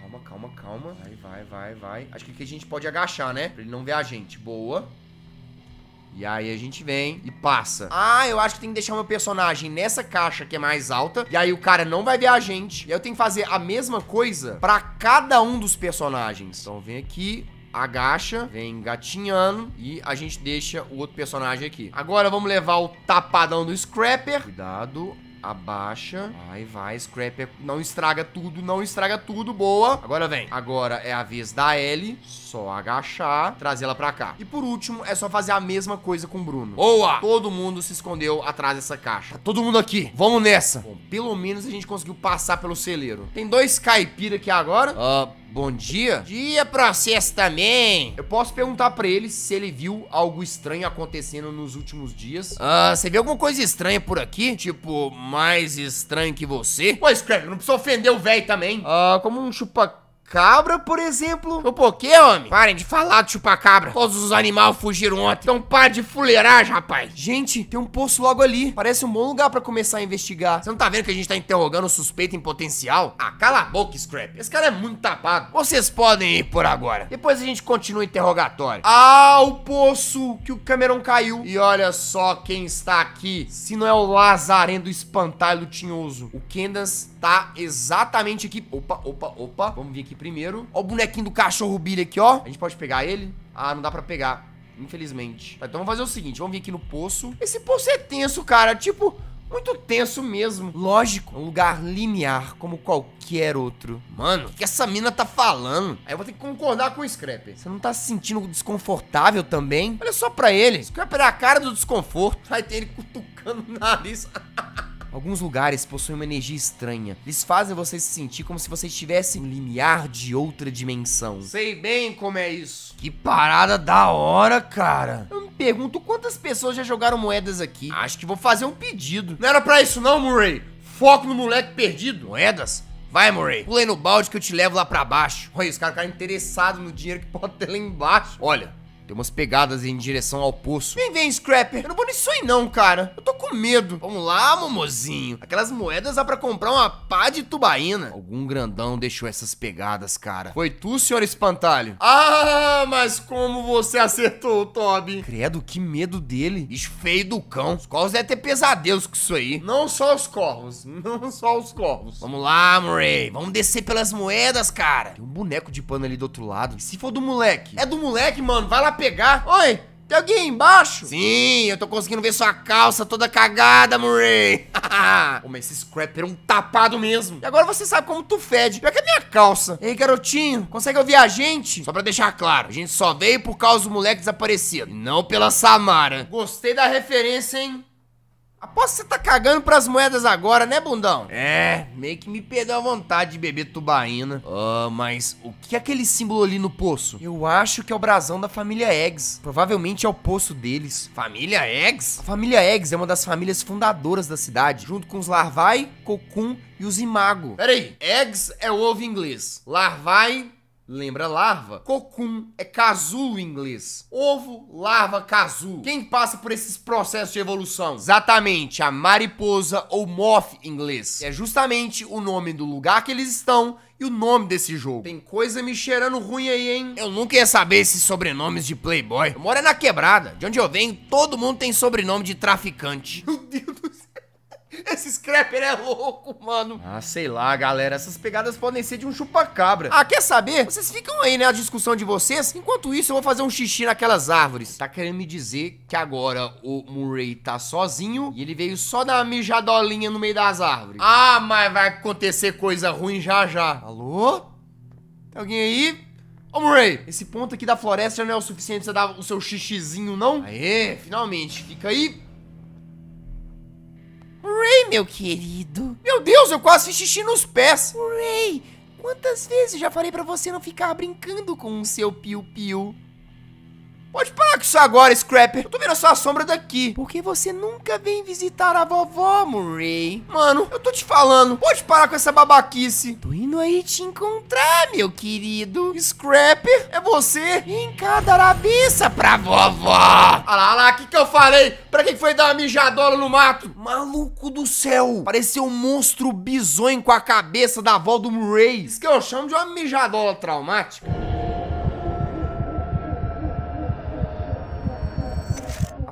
Calma, calma, calma. Vai, vai, vai, vai. Acho que aqui a gente pode agachar, né? Pra ele não ver a gente. Boa. E aí a gente vem e passa. Ah, eu acho que tem que deixar meu personagem nessa caixa que é mais alta. E aí o cara não vai ver a gente. E aí eu tenho que fazer a mesma coisa pra cada um dos personagens. Então vem aqui, agacha, vem gatinhando e a gente deixa o outro personagem aqui. Agora vamos levar o tapadão do Scrapper. Cuidado. Abaixa. Aí vai. Scrap não estraga tudo, não estraga tudo. Boa. Agora vem. Agora é a vez da L. Só agachar. Trazer ela pra cá. E por último, é só fazer a mesma coisa com o Bruno. Boa! Todo mundo se escondeu atrás dessa caixa. Tá todo mundo aqui. Vamos nessa. Bom, pelo menos a gente conseguiu passar pelo celeiro. Tem dois caipira aqui agora. Ah... Uh Bom dia. Dia processo também. Eu posso perguntar pra ele se ele viu algo estranho acontecendo nos últimos dias. Ah, você viu alguma coisa estranha por aqui? Tipo, mais estranho que você? Pois, Craig, não precisa ofender o velho também. Ah, como um chupa Cabra, por exemplo. O por quê, homem? Parem de falar de chupacabra. Todos os animais fugiram ontem. Então para de fuleiragem, rapaz. Gente, tem um poço logo ali. Parece um bom lugar pra começar a investigar. Você não tá vendo que a gente tá interrogando o suspeito em potencial? Ah, cala a boca, Scrap. Esse cara é muito tapado. Vocês podem ir por agora. Depois a gente continua o interrogatório. Ah, o poço que o Cameron caiu. E olha só quem está aqui. Se não é o Lazarendo Espantalho Tinhoso. O Kendas tá exatamente aqui. Opa, opa, opa. Vamos vir aqui primeiro. Ó o bonequinho do cachorro Billy aqui, ó. A gente pode pegar ele? Ah, não dá pra pegar, infelizmente. Tá, então vamos fazer o seguinte, vamos vir aqui no poço. Esse poço é tenso, cara, tipo... Muito tenso mesmo. Lógico, um lugar linear, como qualquer outro. Mano, o que essa mina tá falando? Aí eu vou ter que concordar com o Scrapper. Você não tá se sentindo desconfortável também? Olha só pra ele. Scrapper é a cara do desconforto. Aí tem ele cutucando o nariz. [LAUGHS] Alguns lugares possuem uma energia estranha. Eles fazem você se sentir como se você estivesse no limiar de outra dimensão. Sei bem como é isso. Que parada da hora, cara. Eu me pergunto quantas pessoas já jogaram moedas aqui. Acho que vou fazer um pedido. Não era pra isso não, Murray. Foco no moleque perdido. Moedas? Vai, Murray. Pule aí no balde que eu te levo lá pra baixo. Olha, os caras ficaram interessados no dinheiro que pode ter lá embaixo. Olha, tem umas pegadas em direção ao poço. Vem, vem, Scrapper. Eu não vou nisso aí não, cara. Eu tô com medo. Vamos lá, momozinho. Aquelas moedas dá pra comprar uma pá de tubaína. Algum grandão deixou essas pegadas, cara. Foi tu, senhor espantalho? Ah, mas como você acertou, Toby. Credo, que medo dele. Bicho feio do cão. Os corvos devem ter pesadelos com isso aí. Não só os corvos. Não só os corvos. Vamos lá, Murray. Vamos descer pelas moedas, cara. Tem um boneco de pano ali do outro lado. E se for do moleque? É do moleque, mano. Vai lá pegar. Oi, tem alguém aí embaixo? Sim, eu tô conseguindo ver sua calça toda cagada, Murray. [LAUGHS] Ô, mas esse Scrapper é um tapado mesmo. E agora você sabe como tu fede. Pior que a minha calça. Ei, garotinho, consegue ouvir a gente? Só pra deixar claro, a gente só veio por causa do moleque desaparecido. Não pela Samara. Gostei da referência, hein? Aposto que você tá cagando pras moedas agora, né, bundão? É, meio que me perdeu a vontade de beber tubaína. Ah, mas o que é aquele símbolo ali no poço? Eu acho que é o brasão da família Eggs. Provavelmente é o poço deles. Família Eggs? A família Eggs é uma das famílias fundadoras da cidade, junto com os Larvai, Cocum e os Imago. Peraí, Eggs é o ovo inglês. Larvai lembra larva. Cocum é casulo em inglês. Ovo, larva, casulo. Quem passa por esses processos de evolução? Exatamente, a mariposa ou moth em inglês. É justamente o nome do lugar que eles estão e o nome desse jogo. Tem coisa me cheirando ruim aí, hein? Eu nunca ia saber esses sobrenomes de playboy. Eu moro é na quebrada, de onde eu venho, todo mundo tem sobrenome de traficante. Meu Deus do céu. [LAUGHS] Esse Scrapper é louco, mano. Ah, sei lá, galera. Essas pegadas podem ser de um chupacabra. Ah, quer saber? Vocês ficam aí, né, a discussão de vocês. Enquanto isso, eu vou fazer um xixi naquelas árvores. Tá querendo me dizer que agora o Murray tá sozinho e ele veio só dar uma mijadolinha no meio das árvores. Ah, mas vai acontecer coisa ruim já já. Alô? Tem alguém aí? Ô, Murray, esse ponto aqui da floresta já não é o suficiente pra você dar o seu xixizinho, não? Aê, finalmente. Fica aí Ray, meu querido. Meu Deus, eu quase fiz xixi nos pés. Ray, quantas vezes já falei pra você não ficar brincando com o seu piu-piu? Pode parar com isso agora, Scrapper. Eu tô vendo a sua sombra daqui. Porque você nunca vem visitar a vovó, Murray. Mano, eu tô te falando. Pode parar com essa babaquice. Tô indo aí te encontrar, meu querido. Scrapper, é você. Em cada arabiça pra vovó. Olha lá, olha lá, o que que eu falei? Pra quem foi dar uma mijadola no mato? Maluco do céu. Pareceu um monstro bizonho com a cabeça da avó do Murray. Isso que eu chamo de uma mijadola traumática.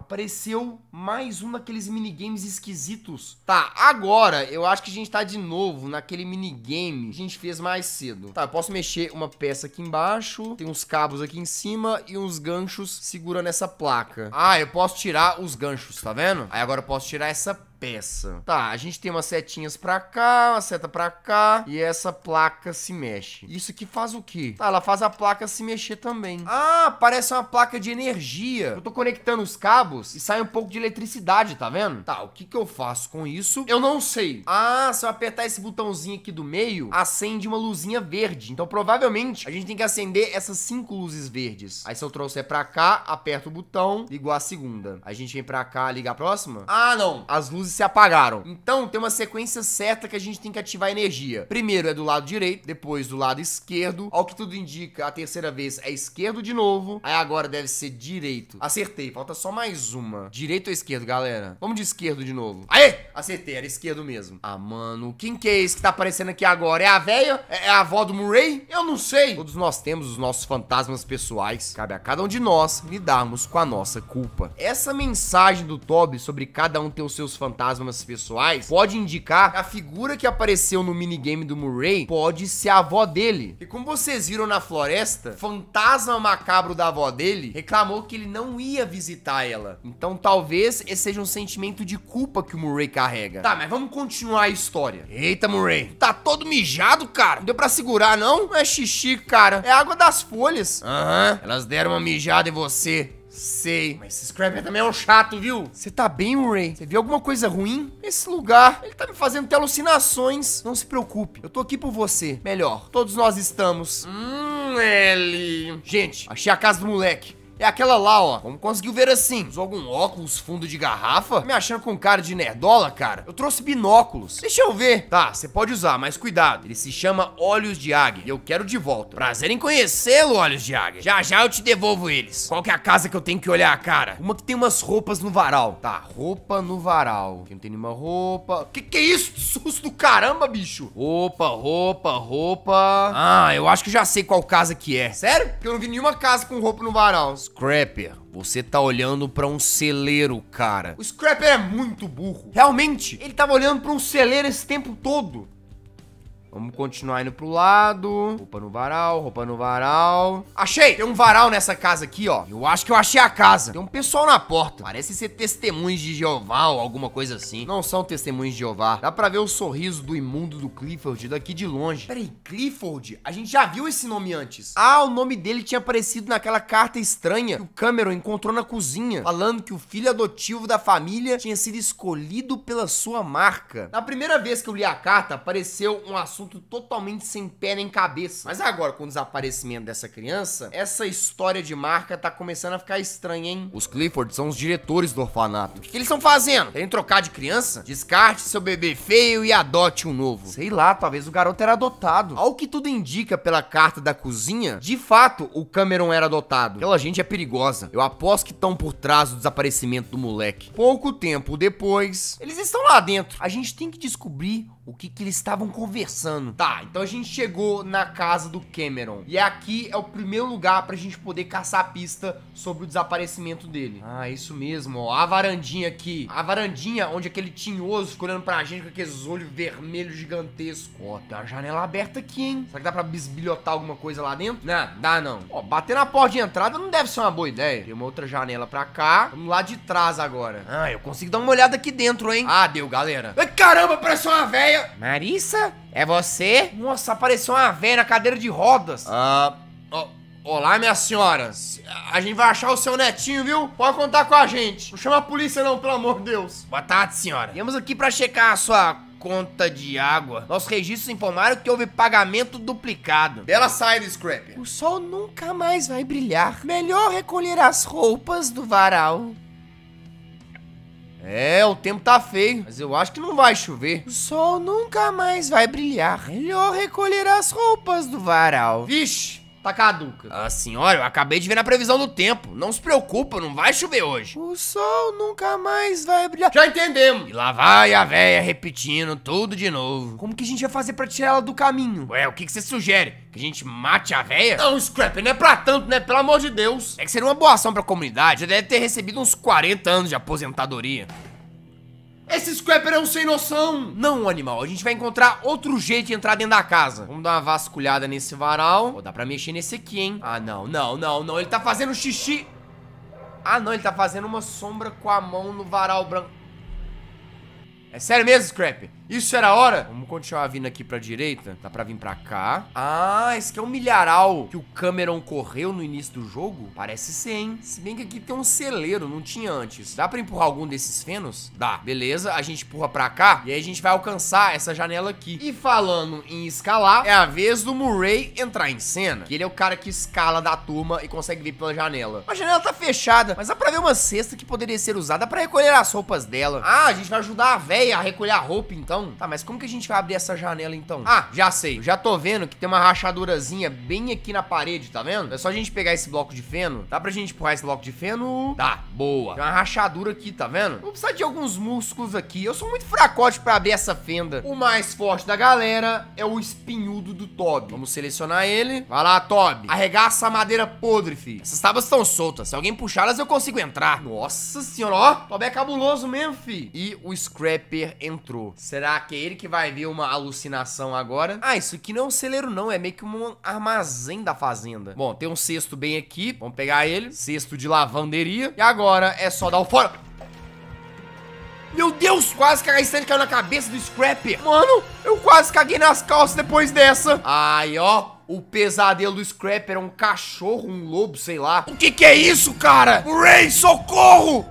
Apareceu mais um daqueles minigames esquisitos. Tá, agora eu acho que a gente tá de novo naquele minigame que a gente fez mais cedo. Tá, eu posso mexer uma peça aqui embaixo, tem uns cabos aqui em cima e uns ganchos segurando essa placa. Ah, eu posso tirar os ganchos, tá vendo? Aí agora eu posso tirar essa peça. Tá, a gente tem umas setinhas pra cá, uma seta pra cá, e essa placa se mexe. Isso aqui faz o quê? Tá, ela faz a placa se mexer também. Ah, parece uma placa de energia. Eu tô conectando os cabos e sai um pouco de eletricidade, tá vendo? Tá, o que que eu faço com isso? Eu não sei. Ah, se eu apertar esse botãozinho aqui do meio, acende uma luzinha verde. Então, provavelmente, a gente tem que acender essas cinco luzes verdes. Aí, se eu trouxer pra cá, aperto o botão, ligou a segunda. a gente vem pra cá, liga a próxima. Ah, não. As luzes se apagaram. Então tem uma sequência certa que a gente tem que ativar energia. Primeiro é do lado direito, depois do lado esquerdo. Ao que tudo indica, a terceira vez é esquerdo de novo. Aí agora deve ser direito. Acertei, falta só mais uma. Direito ou esquerdo, galera? Vamos de esquerdo de novo. Aê! Acertei, era esquerdo mesmo. Ah, mano, quem que é esse que tá aparecendo aqui agora? É a véia? É, é a avó do Murray? Eu não sei. Todos nós temos os nossos fantasmas pessoais. Cabe a cada um de nós lidarmos com a nossa culpa. Essa mensagem do Toby sobre cada um ter os seus fantasmas fantasmas pessoais pode indicar que a figura que apareceu no minigame do Murray pode ser a avó dele. E como vocês viram na floresta, fantasma macabro da avó dele reclamou que ele não ia visitar ela. Então talvez esse seja um sentimento de culpa que o Murray carrega. Tá, mas vamos continuar a história. Eita, Murray, tá todo mijado, cara. Não deu pra segurar, não? é xixi, cara. É água das folhas. Aham, uhum. elas deram uma mijada em você. Sei, mas esse Scrapper também é um chato, viu? Você tá bem, Ray? Você viu alguma coisa ruim? Esse lugar, ele tá me fazendo ter alucinações. Não se preocupe, eu tô aqui por você. Melhor, todos nós estamos. Hum, L. Gente, achei a casa do moleque. É aquela lá, ó. Como conseguiu ver assim? Usou algum óculos fundo de garrafa? Me achando com cara de nerdola, cara? Eu trouxe binóculos. Deixa eu ver. Tá, você pode usar, mas cuidado. Ele se chama Olhos de Águia e eu quero de volta. Prazer em conhecê-lo, Olhos de Águia. Já já eu te devolvo eles. Qual que é a casa que eu tenho que olhar, cara? Uma que tem umas roupas no varal. Tá, roupa no varal. Aqui não tem nenhuma roupa. Que que é isso? susto do caramba, bicho. Roupa, roupa, roupa. Ah, eu acho que já sei qual casa que é. Sério? Porque eu não vi nenhuma casa com roupa no varal. Scrapper, você tá olhando para um celeiro, cara. O Scrapper é muito burro. Realmente, ele tava olhando para um celeiro esse tempo todo. Vamos continuar indo pro lado. Roupa no varal, roupa no varal. Achei! Tem um varal nessa casa aqui, ó. Eu acho que eu achei a casa. Tem um pessoal na porta. Parece ser testemunhos de Jeová ou alguma coisa assim. Não são testemunhos de Jeová. Dá pra ver o sorriso do imundo do Clifford daqui de longe. Peraí, Clifford? A gente já viu esse nome antes. Ah, o nome dele tinha aparecido naquela carta estranha que o Cameron encontrou na cozinha, falando que o filho adotivo da família tinha sido escolhido pela sua marca. Na primeira vez que eu li a carta, apareceu um assunto assunto totalmente sem pé nem cabeça. Mas agora, com o desaparecimento dessa criança, essa história de marca tá começando a ficar estranha, hein? Os Clifford são os diretores do orfanato. O que, que eles estão fazendo? Querem trocar de criança? Descarte seu bebê feio e adote um novo. Sei lá, talvez o garoto era adotado. Ao que tudo indica pela carta da cozinha, de fato, o Cameron era adotado. Aquela gente é perigosa. Eu aposto que estão por trás do desaparecimento do moleque. Pouco tempo depois, eles estão lá dentro. A gente tem que descobrir o que, que eles estavam conversando. Tá, então a gente chegou na casa do Cameron. E aqui é o primeiro lugar pra gente poder caçar a pista sobre o desaparecimento dele. Ah, isso mesmo, ó. A varandinha aqui. A varandinha onde aquele tinhoso ficou olhando pra gente com aqueles olhos vermelhos gigantescos. Ó, tem uma janela aberta aqui, hein? Será que dá pra bisbilhotar alguma coisa lá dentro? Não, dá não. Ó, bater na porta de entrada não deve ser uma boa ideia. Tem uma outra janela pra cá. Vamos lá de trás agora. Ah, eu consigo dar uma olhada aqui dentro, hein? Ah, deu, galera. Ai, caramba, parece uma velha. Maia! Marissa? É você? Nossa, apareceu uma velha na cadeira de rodas. Ah. Oh, olá, minhas senhoras. A gente vai achar o seu netinho, viu? Pode contar com a gente. Não chama a polícia, não, pelo amor de Deus. Boa tarde, senhora. Viemos aqui para checar a sua conta de água. Nossos registros informaram que houve pagamento duplicado. Bela saída, scrap. O sol nunca mais vai brilhar. Melhor recolher as roupas do varal. É, o tempo tá feio, mas eu acho que não vai chover. O sol nunca mais vai brilhar. Melhor recolher as roupas do varal. Vixe! tá caduca. Ah, senhora, eu acabei de ver na previsão do tempo. Não se preocupa, não vai chover hoje. O sol nunca mais vai brilhar. Já entendemos. E lá vai a véia repetindo tudo de novo. Como que a gente vai fazer pra tirar ela do caminho? Ué, o que, que você sugere? Que a gente mate a véia? Não, Scrap, não é pra tanto, né? Pelo amor de Deus. É que seria uma boa ação pra comunidade. Já deve ter recebido uns 40 anos de aposentadoria. Esse Scrapper é um sem noção! Não, animal, a gente vai encontrar outro jeito de entrar dentro da casa. Vamos dar uma vasculhada nesse varal. Pô, dá pra mexer nesse aqui, hein? Ah, não, não, não, não, ele tá fazendo xixi. Ah, não, ele tá fazendo uma sombra com a mão no varal branco. É sério mesmo, Scrapper? Isso era a hora? Vamos continuar vindo aqui pra direita. Dá pra vir pra cá. Ah, esse aqui é um milharal que o Cameron correu no início do jogo? Parece ser, hein? Se bem que aqui tem um celeiro, não tinha antes. Dá pra empurrar algum desses fenos? Dá. Beleza, a gente empurra pra cá e aí a gente vai alcançar essa janela aqui. E falando em escalar, é a vez do Murray entrar em cena. Que ele é o cara que escala da turma e consegue ver pela janela. A janela tá fechada, mas dá pra ver uma cesta que poderia ser usada pra recolher as roupas dela. Ah, a gente vai ajudar a véia a recolher a roupa então. Não. Tá, mas como que a gente vai abrir essa janela então? Ah, já sei. Eu já tô vendo que tem uma rachadurazinha bem aqui na parede, tá vendo? É só a gente pegar esse bloco de feno. Dá pra gente empurrar esse bloco de feno? Dá, boa. Tem uma rachadura aqui, tá vendo? Vou precisar de alguns músculos aqui. Eu sou muito fracote pra abrir essa fenda. O mais forte da galera é o espinhudo do Toby. Vamos selecionar ele. Vai lá, Toby. Arregaça a madeira podre, fi. Essas tábuas estão soltas. Se alguém puxar elas, eu consigo entrar. Nossa senhora, ó. Toby é cabuloso mesmo, fi. E o Scrapper entrou. Será Será que é ele que vai ver uma alucinação agora? Ah, isso aqui não é um celeiro não, é meio que um armazém da fazenda. Bom, tem um cesto bem aqui, vamos pegar ele. Cesto de lavanderia. E agora é só dar o fora. Meu Deus, quase que a estante caiu na cabeça do Scrapper. Mano, eu quase caguei nas calças depois dessa. Aí, ó, o pesadelo do Scrapper é um cachorro, um lobo, sei lá. O que que é isso, cara? Ray, socorro!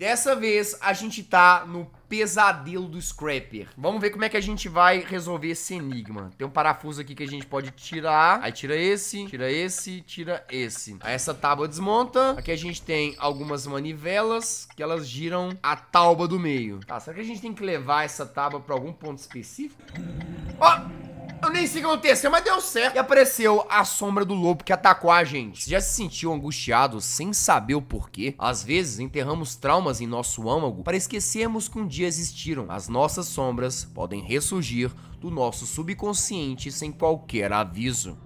Dessa vez a gente tá no pesadelo do Scrapper. Vamos ver como é que a gente vai resolver esse enigma. Tem um parafuso aqui que a gente pode tirar. Aí tira esse, tira esse, tira esse. Aí essa tábua desmonta. Aqui a gente tem algumas manivelas que elas giram a tábua do meio. Tá, será que a gente tem que levar essa tábua pra algum ponto específico? Ó! Oh! Eu nem sei o que aconteceu, mas deu certo. E apareceu a sombra do lobo que atacou a gente. Você já se sentiu angustiado sem saber o porquê? Às vezes enterramos traumas em nosso âmago para esquecermos que um dia existiram. As nossas sombras podem ressurgir do nosso subconsciente sem qualquer aviso.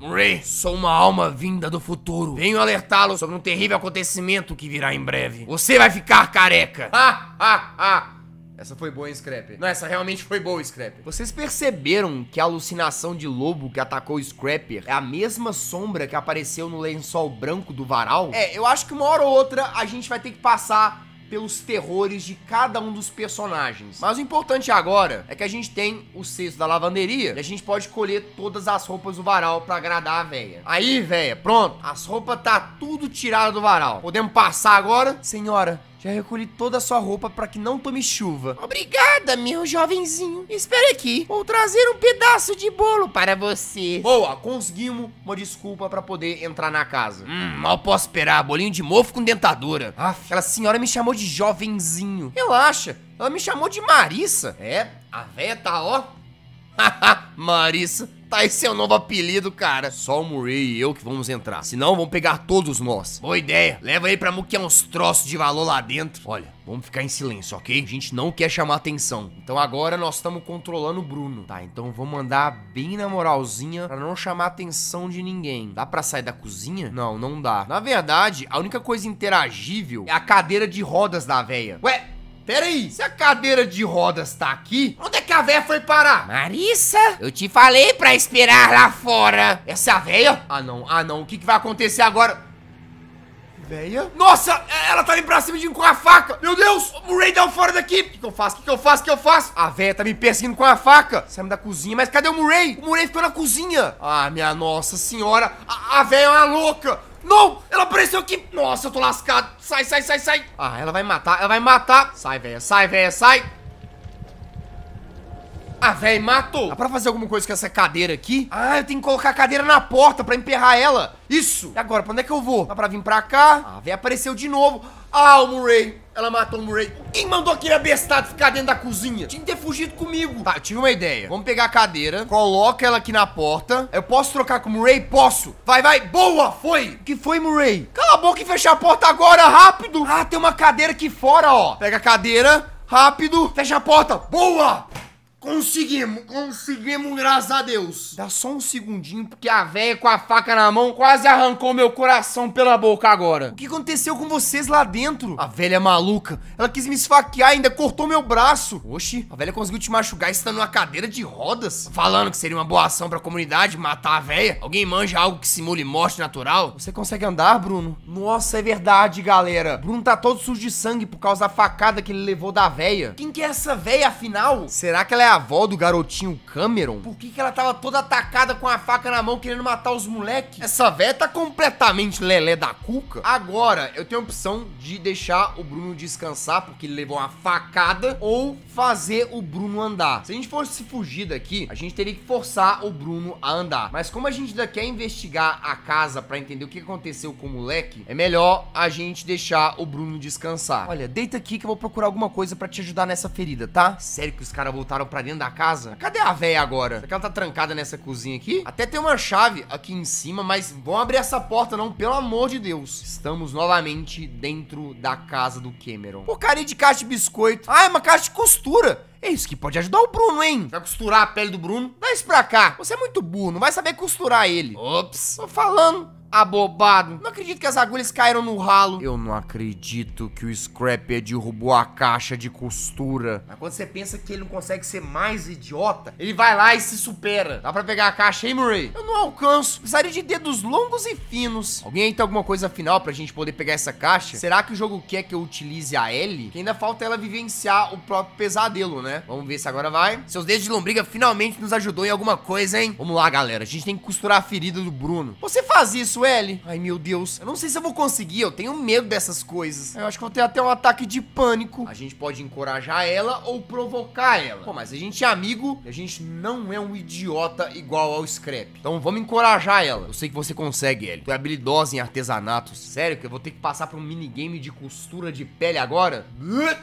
Ray, sou uma alma vinda do futuro. Venho alertá-lo sobre um terrível acontecimento que virá em breve. Você vai ficar careca. Ha, ha, ha. Essa foi boa, hein, Scrapper? Não, essa realmente foi boa, Scrapper. Vocês perceberam que a alucinação de lobo que atacou o Scrapper é a mesma sombra que apareceu no lençol branco do varal? É, eu acho que uma hora ou outra a gente vai ter que passar pelos terrores de cada um dos personagens. Mas o importante agora é que a gente tem o cesto da lavanderia e a gente pode colher todas as roupas do varal para agradar a véia. Aí, véia, pronto, as roupas tá tudo tirada do varal. Podemos passar agora? Senhora, já recolhi toda a sua roupa para que não tome chuva. Obrigada, meu jovenzinho. Espere aqui, vou trazer um pedaço de bolo para você. Boa, conseguimos uma desculpa para poder entrar na casa. Hum, mal posso esperar, bolinho de mofo com dentadura. Ah, aquela senhora me chamou de jovenzinho. Relaxa, ela me chamou de Marissa. É, a véia tá ó. Haha, [LAUGHS] Marissa. Tá, esse é o novo apelido, cara. Só o Murray e eu que vamos entrar. Senão vão pegar todos nós. Boa ideia. Leva aí pra muquear é uns troços de valor lá dentro. Olha, vamos ficar em silêncio, ok? A gente não quer chamar atenção. Então agora nós estamos controlando o Bruno. Tá, então vamos andar bem na moralzinha pra não chamar atenção de ninguém. Dá pra sair da cozinha? Não, não dá. Na verdade, a única coisa interagível é a cadeira de rodas da véia. Ué, Pera aí, se a cadeira de rodas tá aqui, onde é que a véia foi parar? Marissa, eu te falei pra esperar lá fora. Essa véia? Ah não, ah não, o que, que vai acontecer agora? Véia? Nossa, é, ela tá ali pra cima de mim com a faca. Meu Deus, o Ray dá fora daqui. O que, que, eu faço? O que, que, eu faço? O que eu faço? A véia tá me perseguindo com a faca. Saímos da cozinha, mas cadê o Murray? O Murray ficou na cozinha. Ah, minha nossa senhora. A, a véia é uma louca. Não! Ela apareceu aqui! Nossa, eu tô lascado! Sai, sai, sai, sai! Ah, ela vai matar, ela vai matar! Sai, velho, sai, velho, sai! Ah, velho, matou! Dá pra fazer alguma coisa com essa cadeira aqui? Ah, eu tenho que colocar a cadeira na porta pra emperrar ela! Isso! E agora, pra onde é que eu vou? Dá pra vir pra cá? Ah, velho, apareceu de novo! Ah, o Murray. Ela matou o Murray. Quem mandou aquele abestado ficar dentro da cozinha? Tinha que ter fugido comigo. Tá, eu tive uma ideia. Vamos pegar a cadeira, coloca ela aqui na porta. Eu posso trocar com o Murray? Posso. Vai, vai. Boa, foi. O que foi, Murray? Cala a boca e fecha a porta agora, rápido. Ah, tem uma cadeira aqui fora, ó. Pega a cadeira, rápido. Fecha a porta. Boa. Conseguimos, conseguimos, graças a Deus. Dá só um segundinho, porque a véia com a faca na mão quase arrancou meu coração pela boca agora. O que aconteceu com vocês lá dentro? A velha maluca, ela quis me esfaquear ainda, cortou meu braço. Oxi, a velha conseguiu te machucar estando numa cadeira de rodas? Falando que seria uma boa ação pra comunidade matar a velha Alguém manja algo que simule morte natural? Você consegue andar, Bruno? Nossa, é verdade, galera. Bruno tá todo sujo de sangue por causa da facada que ele levou da velha Quem que é essa velha afinal? Será que ela é a avó do garotinho Cameron? Por que, que ela tava toda atacada com a faca na mão querendo matar os moleques? Essa véia tá completamente lelé da cuca. Agora, eu tenho a opção de deixar o Bruno descansar porque ele levou uma facada ou fazer o Bruno andar. Se a gente fosse fugir daqui, a gente teria que forçar o Bruno a andar. Mas como a gente ainda quer investigar a casa pra entender o que aconteceu com o moleque, é melhor a gente deixar o Bruno descansar. Olha, deita aqui que eu vou procurar alguma coisa pra te ajudar nessa ferida, tá? Sério que os caras voltaram pra pra dentro da casa? Cadê a véia agora? Será que ela tá trancada nessa cozinha aqui? Até tem uma chave aqui em cima, mas vão abrir essa porta não, pelo amor de Deus. Estamos novamente dentro da casa do Cameron. Porcaria de caixa de biscoito. Ah, é uma caixa de costura. É isso que pode ajudar o Bruno, hein? Vai costurar a pele do Bruno? Dá isso pra cá. Você é muito burro, não vai saber costurar ele. Ops, tô falando abobado. Não acredito que as agulhas caíram no ralo. Eu não acredito que o Scrapper derrubou a caixa de costura. Mas quando você pensa que ele não consegue ser mais idiota, ele vai lá e se supera. Dá pra pegar a caixa, hein, Murray? Eu não alcanço. Precisaria de dedos longos e finos. Alguém aí tem alguma coisa final pra gente poder pegar essa caixa? Será que o jogo quer que eu utilize a L? Que ainda falta ela vivenciar o próprio pesadelo, né? Vamos ver se agora vai. Seus dedos de lombriga finalmente nos ajudou em alguma coisa, hein? Vamos lá, galera. A gente tem que costurar a ferida do Bruno. Você faz isso Sueli. Ai, meu Deus. Eu não sei se eu vou conseguir, eu tenho medo dessas coisas. Eu acho que vou ter até um ataque de pânico. A gente pode encorajar ela ou provocar ela. Pô, mas a gente é amigo e a gente não é um idiota igual ao Scrap. Então vamos encorajar ela. Eu sei que você consegue, Ellie. Tu é habilidosa em artesanato. Sério que eu vou ter que passar por um minigame de costura de pele agora?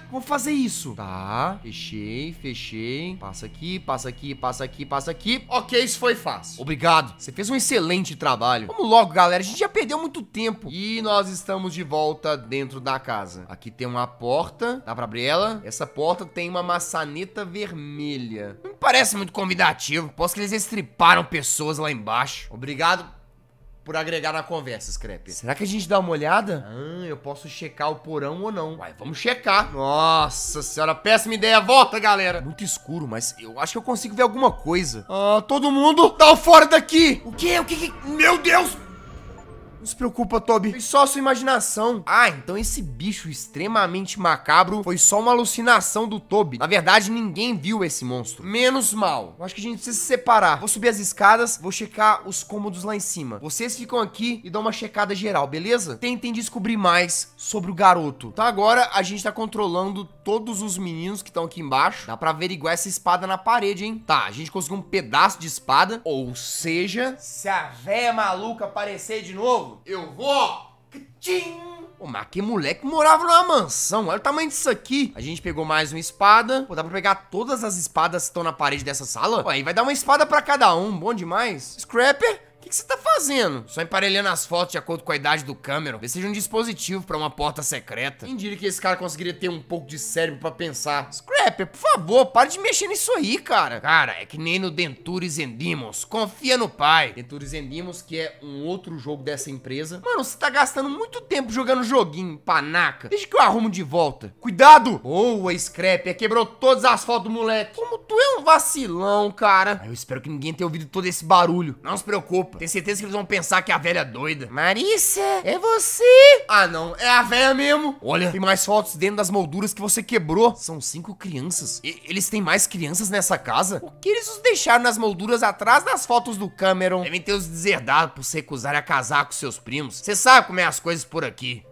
Vou fazer isso. Tá, fechei, fechei. Passa aqui, passa aqui, passa aqui, passa aqui. Ok, isso foi fácil. Obrigado. Você fez um excelente trabalho. Vamos logo, galera galera. A gente já perdeu muito tempo. E nós estamos de volta dentro da casa. Aqui tem uma porta. Dá pra abrir ela? Essa porta tem uma maçaneta vermelha. Não parece muito convidativo. Posso que eles estriparam pessoas lá embaixo. Obrigado por agregar na conversa, Scrap. Será que a gente dá uma olhada? Ah, eu posso checar o porão ou não. Vai, vamos checar. Nossa senhora, péssima ideia. Volta, galera. Muito escuro, mas eu acho que eu consigo ver alguma coisa. Ah, todo mundo, dá o fora daqui. O quê? O que que... Meu Deus, não se preocupa, Toby. Foi só sua imaginação. Ah, então esse bicho extremamente macabro foi só uma alucinação do Toby. Na verdade, ninguém viu esse monstro. Menos mal. Eu acho que a gente precisa se separar. Vou subir as escadas, vou checar os cômodos lá em cima. Vocês ficam aqui e dão uma checada geral, beleza? Tentem descobrir mais sobre o garoto. Então agora a gente tá controlando todos os meninos que estão aqui embaixo. Dá pra averiguar essa espada na parede, hein? Tá, a gente conseguiu um pedaço de espada. Ou seja... Se a véia maluca aparecer de novo, eu vou... Tchim! Pô, mas que moleque morava numa mansão. Olha o tamanho disso aqui. A gente pegou mais uma espada. Pô, dá pra pegar todas as espadas que estão na parede dessa sala? Pô, aí vai dar uma espada pra cada um. Bom demais. Scrapper? O que você tá fazendo? Só emparelhando as fotos de acordo com a idade do câmera. Vê seja um dispositivo para uma porta secreta. Quem diria que esse cara conseguiria ter um pouco de cérebro para pensar? Scrapper, por favor, para de mexer nisso aí, cara. Cara, é que nem no Dentures and Demons. Confia no pai. Dentures and Demons, que é um outro jogo dessa empresa. Mano, você tá gastando muito tempo jogando joguinho, panaca. Deixa que eu arrumo de volta. Cuidado! Boa, Scrapper, quebrou todas as fotos do moleque. Como tu é um vacilão, cara. Eu espero que ninguém tenha ouvido todo esse barulho. Não se preocupe roupa. Tem certeza que eles vão pensar que a velha é doida. Marissa, é você? Ah, não. É a velha mesmo. Olha, tem mais fotos dentro das molduras que você quebrou. São cinco crianças. E eles têm mais crianças nessa casa? O que eles os deixaram nas molduras atrás das fotos do Cameron? Devem ter os deserdado por se recusarem a casar com seus primos. Você sabe como é as coisas por aqui.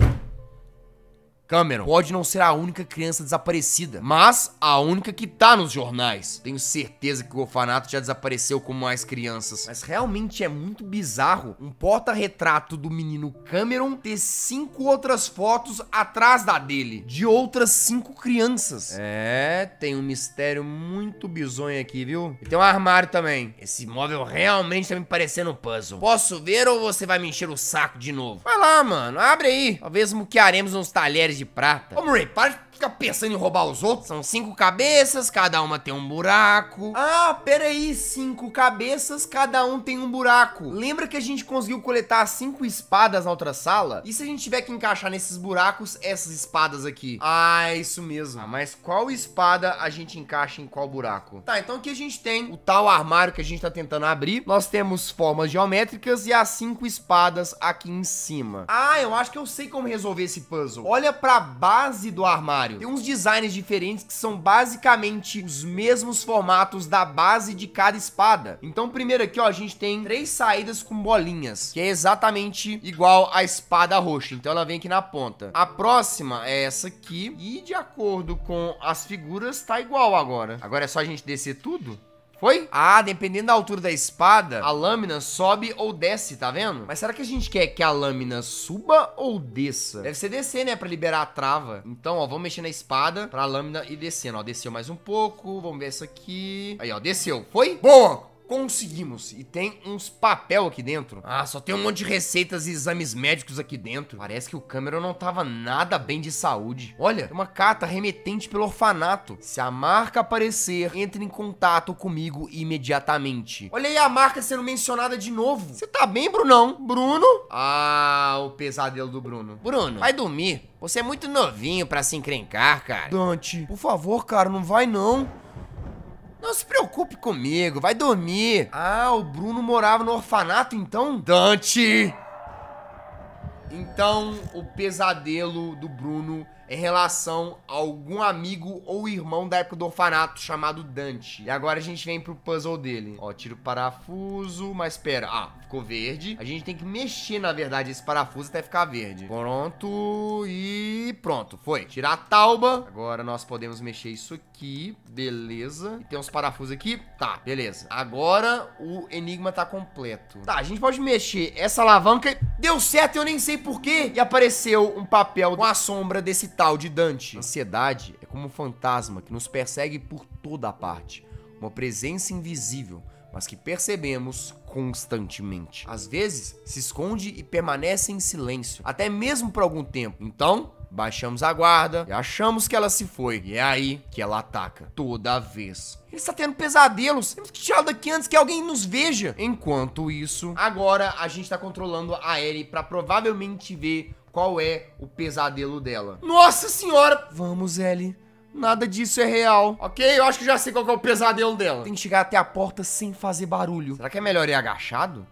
Cameron pode não ser a única criança desaparecida, mas a única que tá nos jornais. Tenho certeza que o orfanato já desapareceu com mais crianças. Mas realmente é muito bizarro um porta-retrato do menino Cameron ter cinco outras fotos atrás da dele, de outras cinco crianças. É, tem um mistério muito bizonho aqui, viu? E tem um armário também. Esse móvel realmente tá me parecendo um puzzle. Posso ver ou você vai me encher o saco de novo? Vai lá, mano, abre aí. Talvez muquearemos uns talheres de de prata. Ô, Murray, para, fica pensando em roubar os outros? São cinco cabeças, cada uma tem um buraco. Ah, pera aí, cinco cabeças, cada um tem um buraco. Lembra que a gente conseguiu coletar cinco espadas na outra sala? E se a gente tiver que encaixar nesses buracos essas espadas aqui? Ah, isso mesmo. Ah, mas qual espada a gente encaixa em qual buraco? Tá, então aqui a gente tem o tal armário que a gente tá tentando abrir. Nós temos formas geométricas e as cinco espadas aqui em cima. Ah, eu acho que eu sei como resolver esse puzzle. Olha pra base do armário cenário. Tem uns designs diferentes que são basicamente os mesmos formatos da base de cada espada. Então, primeiro aqui, ó, a gente tem três saídas com bolinhas, que é exatamente igual à espada roxa. Então, ela vem aqui na ponta. A próxima é essa aqui, e de acordo com as figuras, tá igual agora. Agora é só a gente descer tudo? Foi? Ah, dependendo da altura da espada, a lâmina sobe ou desce, tá vendo? Mas será que a gente quer que a lâmina suba ou desça? Deve ser descer, né? Pra liberar a trava. Então, ó, vamos mexer na espada pra lâmina ir descendo. Ó, desceu mais um pouco. Vamos ver essa aqui. Aí, ó, desceu. Foi? Boa! Conseguimos. E tem uns papel aqui dentro. Ah, só tem um monte de receitas e exames médicos aqui dentro. Parece que o Cameron não tava nada bem de saúde. Olha, uma carta remetente pelo orfanato. Se a marca aparecer, entre em contato comigo imediatamente. Olha aí a marca sendo mencionada de novo. Você tá bem, Brunão? Bruno? Ah, o pesadelo do Bruno. Bruno, vai dormir. Você é muito novinho para se encrencar, cara. Dante, por favor, cara, não vai não. Não se preocupe comigo, vai dormir. Ah, o Bruno morava no orfanato então? Dante! Então, o pesadelo do Bruno em relação a algum amigo ou irmão da época do orfanato chamado Dante. E agora a gente vem pro puzzle dele. Ó, tira o parafuso, mas pera. Ah, ficou verde. A gente tem que mexer, na verdade, esse parafuso até ficar verde. Pronto e pronto, foi. Tirar a tauba. Agora nós podemos mexer isso aqui, beleza. E tem uns parafusos aqui, tá, beleza. Agora o enigma tá completo. Tá, a gente pode mexer essa alavanca. Deu certo, eu nem sei porquê. E apareceu um papel com a sombra desse tal de Dante. Ansiedade é como um fantasma que nos persegue por toda a parte, uma presença invisível, mas que percebemos constantemente. Às vezes, se esconde e permanece em silêncio, até mesmo por algum tempo. Então, baixamos a guarda e achamos que ela se foi. E é aí que ela ataca, toda vez. Ele está tendo pesadelos. Temos que tirar daqui antes que alguém nos veja. Enquanto isso, agora a gente está controlando a Ellie para provavelmente ver qual é o pesadelo dela. Nossa senhora! Vamos, Ellie. Nada disso é real. Ok, eu acho que já sei qual é o pesadelo dela. Tem que chegar até a porta sem fazer barulho. Será que é melhor ir agachado?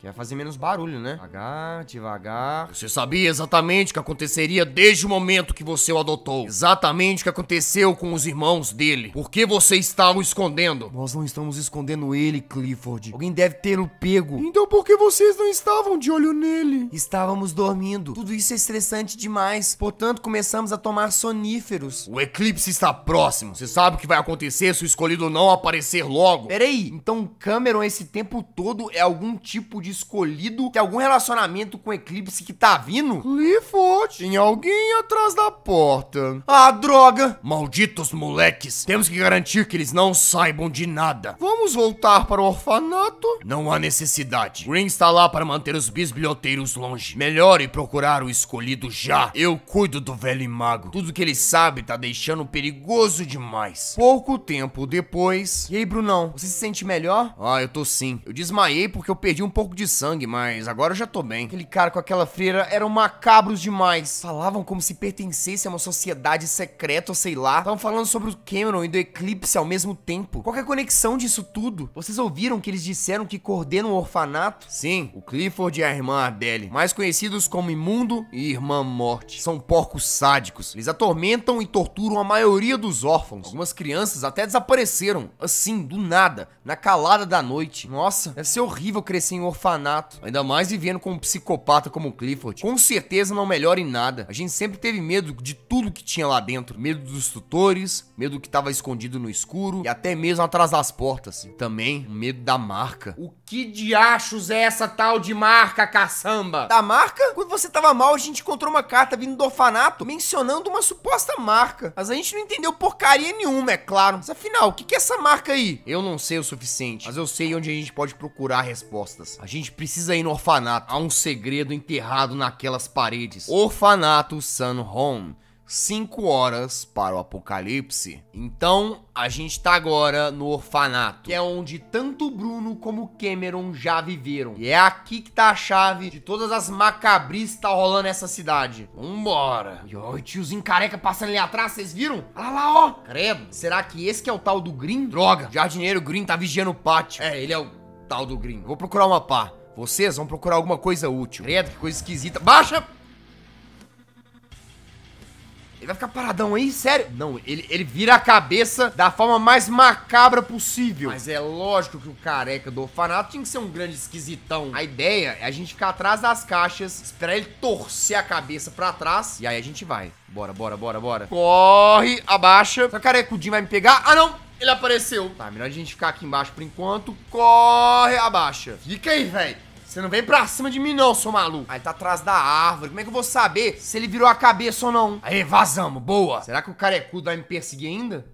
Que vai fazer menos barulho, né? Devagar, devagar. Você sabia exatamente o que aconteceria desde o momento que você o adotou. Exatamente o que aconteceu com os irmãos dele. Por que você está o escondendo? Nós não estamos escondendo ele, Clifford. Alguém deve ter o pego. Então por que vocês não estavam de olho nele? Estávamos dormindo. Tudo isso é estressante demais. Portanto, começamos a tomar soníferos. O eclipse está próximo. Você sabe o que vai acontecer se o escolhido não aparecer logo. Peraí, então Cameron esse tempo todo é algum tipo de de escolhido tem algum relacionamento com o eclipse que tá vindo? Clifford, Tem alguém atrás da porta. Ah, droga! Malditos moleques, temos que garantir que eles não saibam de nada. Vamos voltar para o orfanato? Não há necessidade. Green está lá para manter os bisbilhoteiros longe. Melhor ir procurar o escolhido já. Eu cuido do velho mago. Tudo que ele sabe tá deixando perigoso demais. Pouco tempo depois... E aí, Brunão, você se sente melhor? Ah, eu tô sim. Eu desmaiei porque eu perdi um pouco de de sangue, mas agora eu já tô bem. Aquele cara com aquela freira eram macabros demais. Falavam como se pertencesse a uma sociedade secreta sei lá. Estavam falando sobre o Cameron e do Eclipse ao mesmo tempo. Qual é a conexão disso tudo? Vocês ouviram que eles disseram que coordenam o orfanato? Sim, o Clifford e a irmã Adele, mais conhecidos como Imundo e Irmã Morte. São porcos sádicos. Eles atormentam e torturam a maioria dos órfãos. Algumas crianças até desapareceram, assim, do nada, na calada da noite. Nossa, deve ser horrível crescer em um orfanato orfanato, ainda mais vivendo com um psicopata como o Clifford, com certeza não melhora em nada. A gente sempre teve medo de tudo que tinha lá dentro, medo dos tutores, medo do que estava escondido no escuro e até mesmo atrás das portas. E também o medo da marca. O que diachos é essa tal de marca, caçamba? Da marca? Quando você tava mal, a gente encontrou uma carta vindo do orfanato mencionando uma suposta marca. Mas a gente não entendeu porcaria nenhuma, é claro. Mas afinal, o que, que é essa marca aí? Eu não sei o suficiente, mas eu sei onde a gente pode procurar respostas. A gente gente precisa ir no orfanato. Há um segredo enterrado naquelas paredes. Orfanato Sun Home. 5 horas para o apocalipse. Então, a gente tá agora no orfanato, que é onde tanto Bruno como Cameron já viveram. E é aqui que tá a chave de todas as macabris que tá rolando nessa cidade. Vambora. E ó, o tiozinho careca passando ali atrás, vocês viram? Olha lá, ó. Credo. Será que esse que é o tal do Green? Droga, o jardineiro Green tá vigiando o pátio. É, ele é o tal do gringo. Vou procurar uma pá. Vocês vão procurar alguma coisa útil. Credo, que coisa esquisita. Baixa! Ele vai ficar paradão aí? Sério? Não, ele, ele vira a cabeça da forma mais macabra possível. Mas é lógico que o careca do orfanato tinha que ser um grande esquisitão. A ideia é a gente ficar atrás das caixas, esperar ele torcer a cabeça pra trás, e aí a gente vai. Bora, bora, bora, bora. Corre, abaixa. Só o carecudinho vai me pegar. Ah, não! Ele apareceu. Tá, é melhor a gente ficar aqui embaixo por enquanto. Corre, abaixa. Fica aí, velho. Você não vem pra cima de mim não, seu maluco. Ah, ele tá atrás da árvore. Como é que eu vou saber se ele virou a cabeça ou não? Aí, vazamos. Boa. Será que o carecudo é vai me perseguir ainda?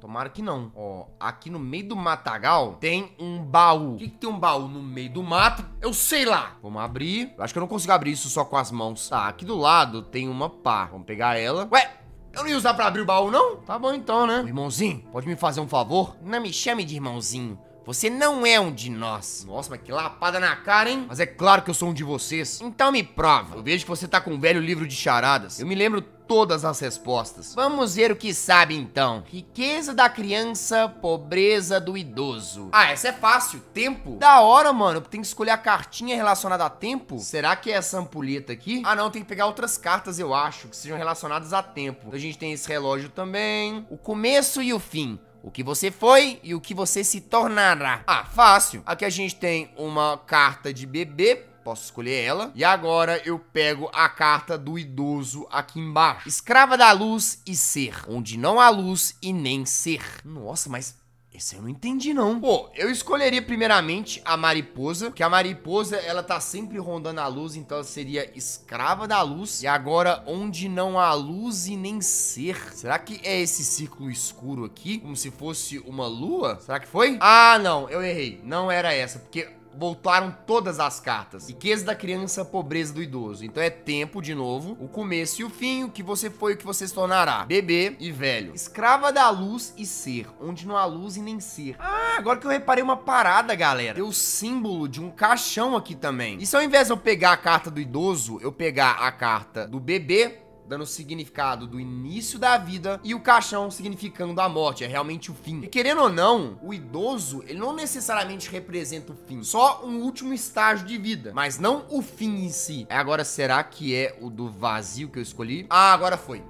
Tomara que não. Ó, aqui no meio do matagal tem um baú. O que, que, tem um baú no meio do mato? Eu sei lá. Vamos abrir. Eu acho que eu não consigo abrir isso só com as mãos. Tá, aqui do lado tem uma pá. Vamos pegar ela. Ué, eu não ia usar pra abrir o baú, não? Tá bom então, né? Irmãozinho, pode me fazer um favor? Não me chame de irmãozinho. Você não é um de nós. Nossa, mas que lapada na cara, hein? Mas é claro que eu sou um de vocês. Então me prova. Eu vejo que você tá com um velho livro de charadas. Eu me lembro todas as respostas. Vamos ver o que sabe então. Riqueza da criança, pobreza do idoso. Ah, essa é fácil. Tempo. Da hora, mano. Tem que escolher a cartinha relacionada a tempo. Será que é essa ampulheta aqui? Ah, não. Tem que pegar outras cartas, eu acho, que sejam relacionadas a tempo. Então, a gente tem esse relógio também. O começo e o fim. O que você foi e o que você se tornará. Ah, fácil. Aqui a gente tem uma carta de bebê. Posso escolher ela. E agora eu pego a carta do idoso aqui embaixo. Escrava da luz e ser. Onde não há luz e nem ser. Nossa, mas esse eu não entendi, não. Pô, eu escolheria primeiramente a mariposa, que a mariposa, ela tá sempre rondando a luz, então ela seria escrava da luz. E agora, onde não há luz e nem ser. Será que é esse círculo escuro aqui? Como se fosse uma lua? Será que foi? Ah, não, eu errei. Não era essa, porque voltaram todas as cartas. Riqueza da criança, pobreza do idoso. Então é tempo, de novo, o começo e o fim, o que você foi, o que você se tornará. Bebê e velho. Escrava da luz e ser, onde não há luz e nem ser. Ah, agora que eu reparei uma parada, galera. Tem o símbolo de um caixão aqui também. E se ao invés de eu pegar a carta do idoso, eu pegar a carta do bebê, dando o significado do início da vida e o caixão significando a morte, é realmente o fim. E querendo ou não, o idoso, ele não necessariamente representa o fim, só um último estágio de vida, mas não o fim em si. É agora, será que é o do vazio que eu escolhi? Ah, agora foi.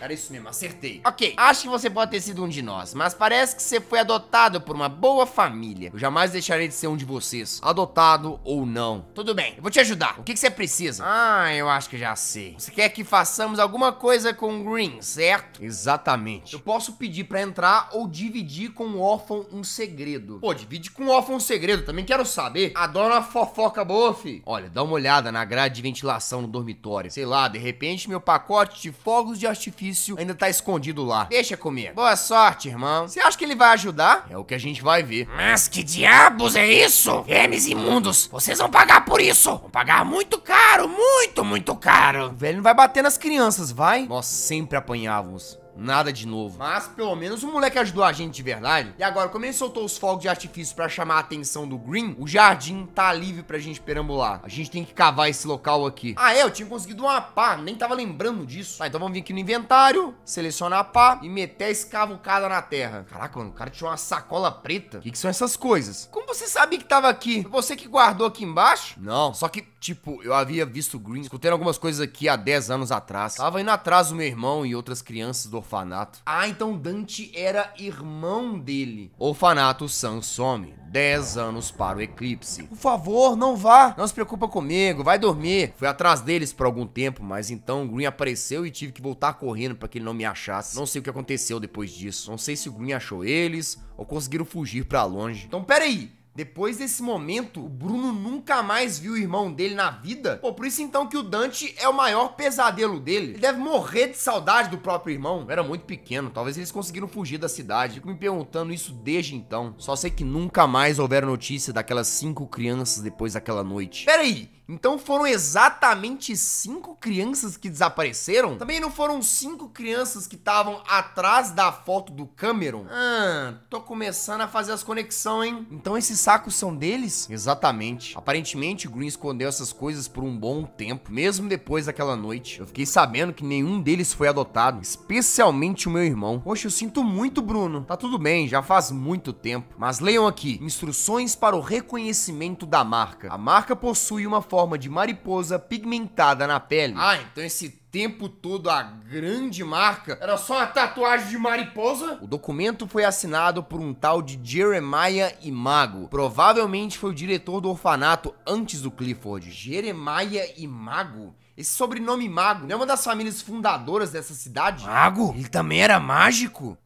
Era isso mesmo, acertei. Ok, acho que você pode ter sido um de nós, mas parece que você foi adotado por uma boa família. Eu jamais deixarei de ser um de vocês, adotado ou não. Tudo bem, eu vou te ajudar. O que, que você precisa? Ah, eu acho que já sei. Você quer que façamos alguma coisa com o Green, certo? Exatamente. Eu posso pedir pra entrar ou dividir com o órfão um segredo. Pô, divide com o órfão um segredo, também quero saber. Adoro uma fofoca boa, fi. Olha, dá uma olhada na grade de ventilação no dormitório. Sei lá, de repente meu pacote de fogos de artifício ainda tá escondido lá. Deixa comigo. Boa sorte, irmão. Você acha que ele vai ajudar? É o que a gente vai ver. Mas que diabos é isso? Vermes imundos, vocês vão pagar por isso. Vão pagar muito caro, muito, muito caro. O velho não vai bater nas crianças, vai? Nós sempre apanhávamos. Nada de novo. Mas pelo menos o moleque ajudou a gente de verdade. E agora, como ele soltou os fogos de artifício para chamar a atenção do Green, o jardim tá livre pra gente perambular. A gente tem que cavar esse local aqui. Ah, é? Eu tinha conseguido uma pá, nem tava lembrando disso. Tá, então vamos vir aqui no inventário, selecionar a pá e meter a escavucada na terra. Caraca, mano, o cara tirou uma sacola preta. O que, que são essas coisas? Como você sabia que tava aqui? Foi você que guardou aqui embaixo? Não, só que Tipo, eu havia visto Green, escutando algumas coisas aqui há 10 anos atrás. Tava indo atrás do meu irmão e outras crianças do orfanato. Ah, então Dante era irmão dele. Orfanato Sansome, some. 10 anos para o eclipse. Por favor, não vá. Não se preocupa comigo, vai dormir. Fui atrás deles por algum tempo, mas então Green apareceu e tive que voltar correndo para que ele não me achasse. Não sei o que aconteceu depois disso. Não sei se o Green achou eles ou conseguiram fugir para longe. Então, peraí. Depois desse momento, o Bruno nunca mais viu o irmão dele na vida. Pô, por isso então que o Dante é o maior pesadelo dele. Ele deve morrer de saudade do próprio irmão. Eu era muito pequeno, talvez eles conseguiram fugir da cidade. Fico me perguntando isso desde então. Só sei que nunca mais houveram notícia daquelas cinco crianças depois daquela noite. Peraí, então foram exatamente cinco crianças que desapareceram? Também não foram cinco crianças que estavam atrás da foto do Cameron? Ah, tô começando a fazer as conexões, hein? Então esses sacos são deles? Exatamente. Aparentemente, Green escondeu essas coisas por um bom tempo, mesmo depois daquela noite. Eu fiquei sabendo que nenhum deles foi adotado, especialmente o meu irmão. Poxa, eu sinto muito, Bruno. Tá tudo bem, já faz muito tempo. Mas leiam aqui: instruções para o reconhecimento da marca. A marca possui uma foto forma de mariposa pigmentada na pele. Ah, então esse tempo todo a grande marca era só a tatuagem de mariposa? O documento foi assinado por um tal de Jeremiah Imago. Provavelmente foi o diretor do orfanato antes do Clifford. Jeremiah Imago? Esse sobrenome Mago não né? é uma das famílias fundadoras dessa cidade? Mago? Ele também era mágico?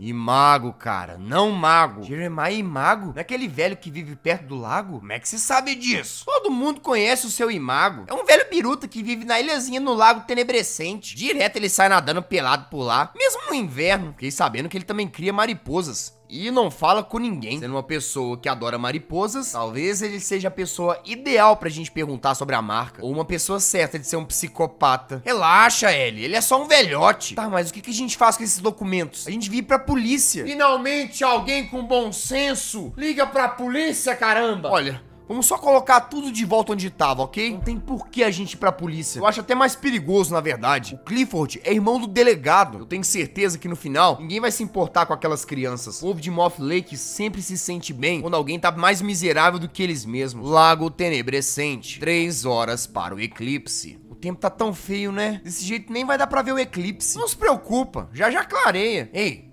E mago, cara, não mago. Jeremiah e mago? Não é aquele velho que vive perto do lago? Como é que você sabe disso? Todo mundo conhece o seu imago. É um velho biruta que vive na ilhazinha no lago Tenebrescente. Direto ele sai nadando pelado por lá, mesmo no inverno. Fiquei sabendo que ele também cria mariposas e não fala com ninguém. Sendo uma pessoa que adora mariposas, talvez ele seja a pessoa ideal pra gente perguntar sobre a marca. Ou uma pessoa certa de ser um psicopata. Relaxa, Ellie, ele é só um velhote. Tá, mas o que, a gente faz com esses documentos? A gente vira pra polícia. Finalmente alguém com bom senso liga pra polícia, caramba! Olha, Vamos só colocar tudo de volta onde estava, ok? Não tem por que a gente ir pra polícia. Eu acho até mais perigoso, na verdade. O Clifford é irmão do delegado. Eu tenho certeza que no final, ninguém vai se importar com aquelas crianças. O povo de Moth Lake sempre se sente bem quando alguém tá mais miserável do que eles mesmos. Lago Tenebrescente. Três horas para o eclipse. O tempo tá tão feio, né? Desse jeito nem vai dar pra ver o eclipse. Não se preocupa, já já clareia. Ei,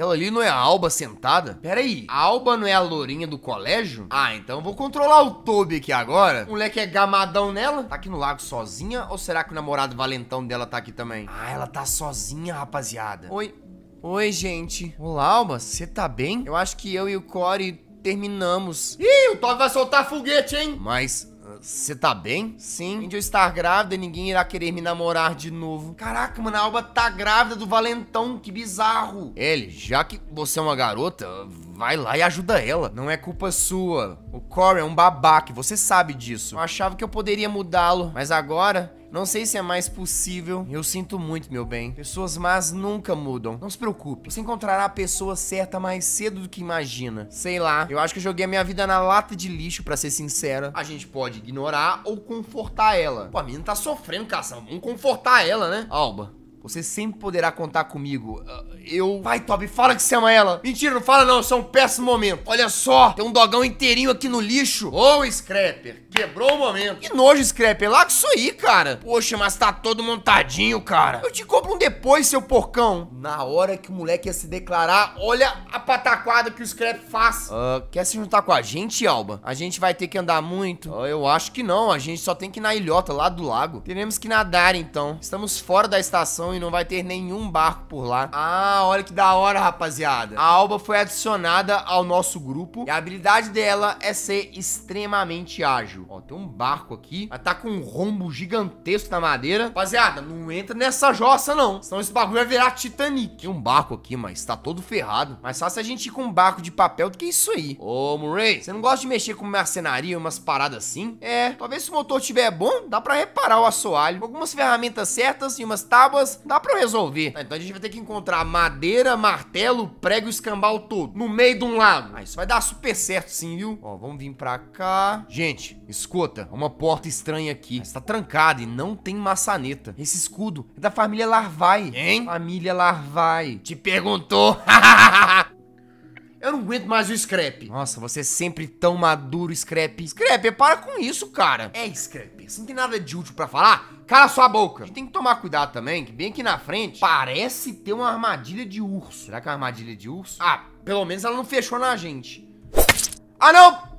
Aquela ali não é a Alba sentada? Pera aí, a Alba não é a lourinha do colégio? Ah, então eu vou controlar o Toby aqui agora. O moleque é gamadão nela? Tá aqui no lago sozinha? Ou será que o namorado valentão dela tá aqui também? Ah, ela tá sozinha, rapaziada. Oi. Oi, gente. Olá, Alba. Você tá bem? Eu acho que eu e o Corey terminamos. Ih, o Toby vai soltar foguete, hein? Mas você tá bem? Sim. Além de eu estar grávida, ninguém irá querer me namorar de novo. Caraca, mano, a Alba tá grávida do Valentão, que bizarro. Ellie, já que você é uma garota, vai lá e ajuda ela. Não é culpa sua. O Corey é um babaca, você sabe disso. Eu achava que eu poderia mudá-lo, mas agora não sei se é mais possível. Eu sinto muito, meu bem. Pessoas más nunca mudam. Não se preocupe. Você encontrará a pessoa certa mais cedo do que imagina. Sei lá. Eu acho que eu joguei a minha vida na lata de lixo, para ser sincera. A gente pode ignorar ou confortar ela. Pô, a menina tá sofrendo, caça. Vamos confortar ela, né? Alba, você sempre poderá contar comigo. Ah, eu. Vai, Toby, fala que você ama ela. Mentira, não fala não, isso é um péssimo momento. Olha só, tem um dogão inteirinho aqui no lixo. Ô, oh, Scrapper, quebrou o momento. Que nojo, Scrapper, que isso aí, cara. Poxa, mas tá todo montadinho, cara. Eu te compro um depois, seu porcão. Na hora que o moleque ia se declarar, olha a pataquada que o Scrapper faz. Uh, quer se juntar com a gente, Alba? A gente vai ter que andar muito? Uh, eu acho que não, a gente só tem que ir na ilhota lá do lago. Teremos que nadar, então. Estamos fora da estação e não vai ter nenhum barco por lá. Ah, olha que da hora, rapaziada. A Alba foi adicionada ao nosso grupo e a habilidade dela é ser extremamente ágil. Ó, tem um barco aqui. Ela tá com um rombo gigantesco na madeira. Rapaziada, não entra nessa jossa, não. Senão esse bagulho vai virar Titanic. Tem um barco aqui, mas tá todo ferrado. Mas só se a gente ir com um barco de papel do que isso aí. Ô, Murray, você não gosta de mexer com mercenaria, umas paradas assim? É, talvez se o motor tiver bom, dá pra reparar o assoalho. algumas ferramentas certas e umas tábuas, dá pra eu resolver. Tá, então a gente vai ter que encontrar madeira, martelo, prego e escambau todo no meio de um lago. Ah, isso vai dar super certo sim, viu? Ó, vamos vir pra cá. Gente, escuta, uma porta estranha aqui. Está trancada e não tem maçaneta. Esse escudo é da família Larvai. Hein? Família Larvai. Te perguntou? [LAUGHS] Eu não aguento mais o Scrap. Nossa, você é sempre tão maduro, Scrap. Scrap, para com isso, cara. É, Scrap, se não tem nada de útil pra falar, cala sua boca. A gente tem que tomar cuidado também, que bem aqui na frente parece ter uma armadilha de urso. Será que é uma armadilha de urso? Ah, pelo menos ela não fechou na gente. Ah, não!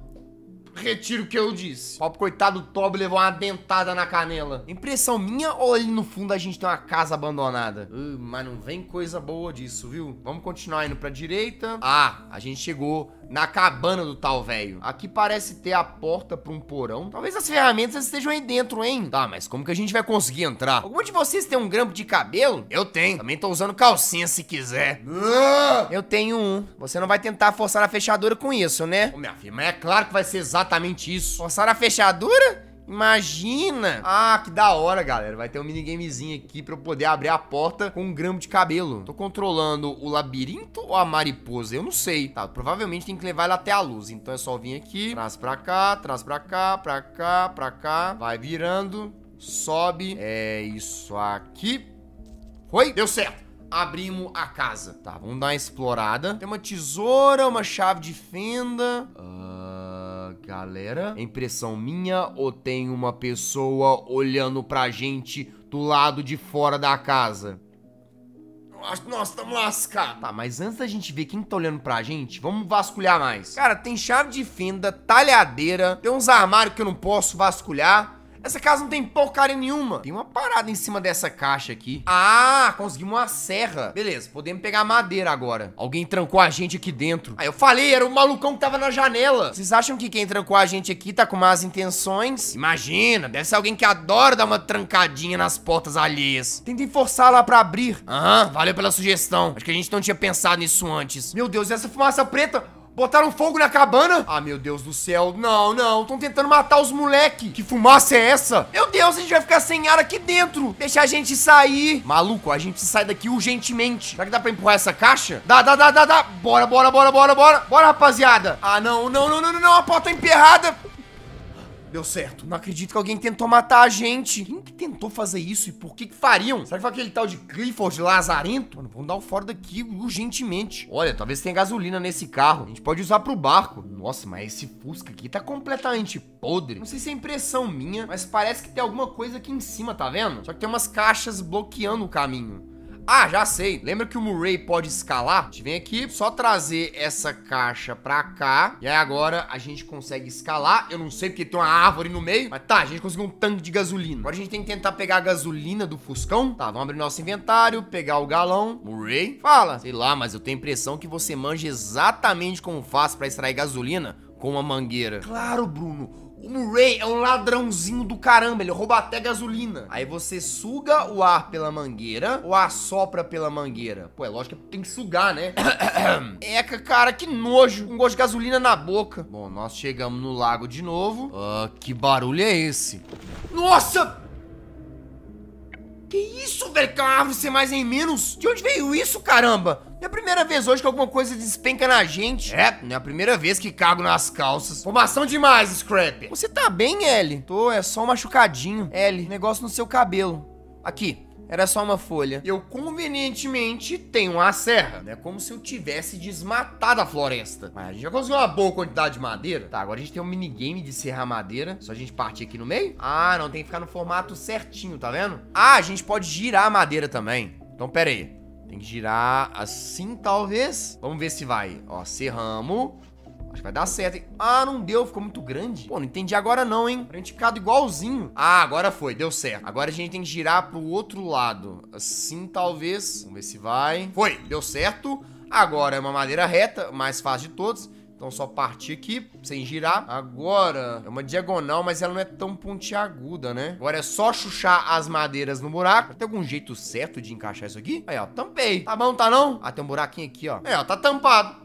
retiro o que eu disse. O pobre coitado do Toby levou uma dentada na canela. Impressão minha ou ali no fundo a gente tem uma casa abandonada? Uh, mas não vem coisa boa disso, viu? Vamos continuar indo pra direita. Ah, a gente chegou na cabana do tal velho. Aqui parece ter a porta pra um porão. Talvez as ferramentas estejam aí dentro, hein? Tá, mas como que a gente vai conseguir entrar? Algum de vocês tem um grampo de cabelo? Eu tenho. Também tô usando calcinha se quiser. Ah! Eu tenho um. Você não vai tentar forçar a fechadura com isso, né? Ô, minha filha, mas é claro que vai ser exatamente isso. Forçar a fechadura? Imagina! Ah, que da hora, galera. Vai ter um minigamezinho aqui pra eu poder abrir a porta com um grampo de cabelo. Tô controlando o labirinto ou a mariposa? Eu não sei. Tá, provavelmente tem que levar ela até a luz. Então é só vir aqui, traz pra cá, traz pra cá, pra cá, pra cá. Vai virando, sobe. É isso aqui. Foi, deu certo abrimos a casa. Tá, vamos dar uma explorada. Tem uma tesoura, uma chave de fenda. Ah... Galera, é impressão minha ou tem uma pessoa olhando pra gente do lado de fora da casa? acho que nós estamos lascados. Tá, mas antes da gente ver quem tá olhando pra gente, vamos vasculhar mais. Cara, tem chave de fenda, talhadeira, tem uns armários que eu não posso vasculhar. Essa casa não tem porcaria nenhuma. Tem uma parada em cima dessa caixa aqui. Ah, conseguimos uma serra. Beleza, podemos pegar madeira agora. Alguém trancou a gente aqui dentro. Ah, eu falei, era o malucão que tava na janela. Vocês acham que quem trancou a gente aqui tá com más intenções? Imagina, deve ser alguém que adora dar uma trancadinha nas portas alheias. Tentei forçar lá pra abrir. Aham, valeu pela sugestão. Acho que a gente não tinha pensado nisso antes. Meu Deus, essa fumaça preta... Botaram fogo na cabana? Ah, meu Deus do céu. Não, não. Estão tentando matar os moleque. Que fumaça é essa? Meu Deus, a gente vai ficar sem ar aqui dentro. Deixa a gente sair. Maluco, a gente sai daqui urgentemente. Será que dá pra empurrar essa caixa? Dá, dá, dá, dá, dá. Bora, bora, bora, bora, bora. Bora, rapaziada. Ah, não, não, não, não, não. A porta tá emperrada. Deu certo. Não acredito que alguém tentou matar a gente. Quem que tentou fazer isso e por que que fariam? Será que foi aquele tal de Clifford Lazarento? Mano, vamos dar o fora daqui urgentemente. Olha, talvez tenha gasolina nesse carro. A gente pode usar pro barco. Nossa, mas esse Fusca aqui tá completamente podre. Não sei se é impressão minha, mas parece que tem alguma coisa aqui em cima, tá vendo? Só que tem umas caixas bloqueando o caminho. Ah, já sei. Lembra que o Murray pode escalar? A gente vem aqui, só trazer essa caixa pra cá. E aí agora a gente consegue escalar. Eu não sei porque tem uma árvore no meio. Mas tá, a gente conseguiu um tanque de gasolina. Agora a gente tem que tentar pegar a gasolina do Fuscão. Tá, vamos abrir nosso inventário, pegar o galão. Murray, fala. Sei lá, mas eu tenho a impressão que você manja exatamente como faz pra extrair gasolina com uma mangueira. Claro, Bruno. O Murray é um ladrãozinho do caramba, ele rouba até gasolina. Aí você suga o ar pela mangueira ou assopra pela mangueira? Pô, é lógico que tem que sugar, né? [COUGHS] É Eca, cara, que nojo. Um gosto de gasolina na boca. Bom, nós chegamos no lago de novo. Uh, que barulho é esse? Nossa! Que isso, velho? Que é uma árvore ser mais nem menos? De onde veio isso, caramba? É a primeira vez hoje que alguma coisa despenca na gente. É, não é a primeira vez que cago nas calças. Formação demais, Scrap. Você tá bem, L? Tô, é só um machucadinho. L, negócio no seu cabelo. Aqui. Era só uma folha. Eu convenientemente tenho uma serra. É como se eu tivesse desmatado a floresta. Mas a gente já conseguiu uma boa quantidade de madeira. Tá, agora a gente tem um minigame de serrar madeira. Só a gente partir aqui no meio. Ah, não, tem que ficar no formato certinho, tá vendo? Ah, a gente pode girar a madeira também. Então, pera aí. Tem que girar assim, talvez. Vamos ver se vai. Ó, serramos. Acho que vai dar certo, hein? Ah, não deu, ficou muito grande. Pô, não entendi agora não, hein? Pra gente ficar igualzinho. Ah, agora foi, deu certo. Agora a gente tem que girar pro outro lado. Assim, talvez. Vamos ver se vai. Foi, deu certo. Agora é uma madeira reta, mais fácil de todos. Então só partir aqui, sem girar. Agora é uma diagonal, mas ela não é tão pontiaguda, né? Agora é só chuchar as madeiras no buraco. Tem algum jeito certo de encaixar isso aqui? Aí, ó, tampei. Tá bom, tá não? Ah, tem um buraquinho aqui, ó. É, ó, tá tampado.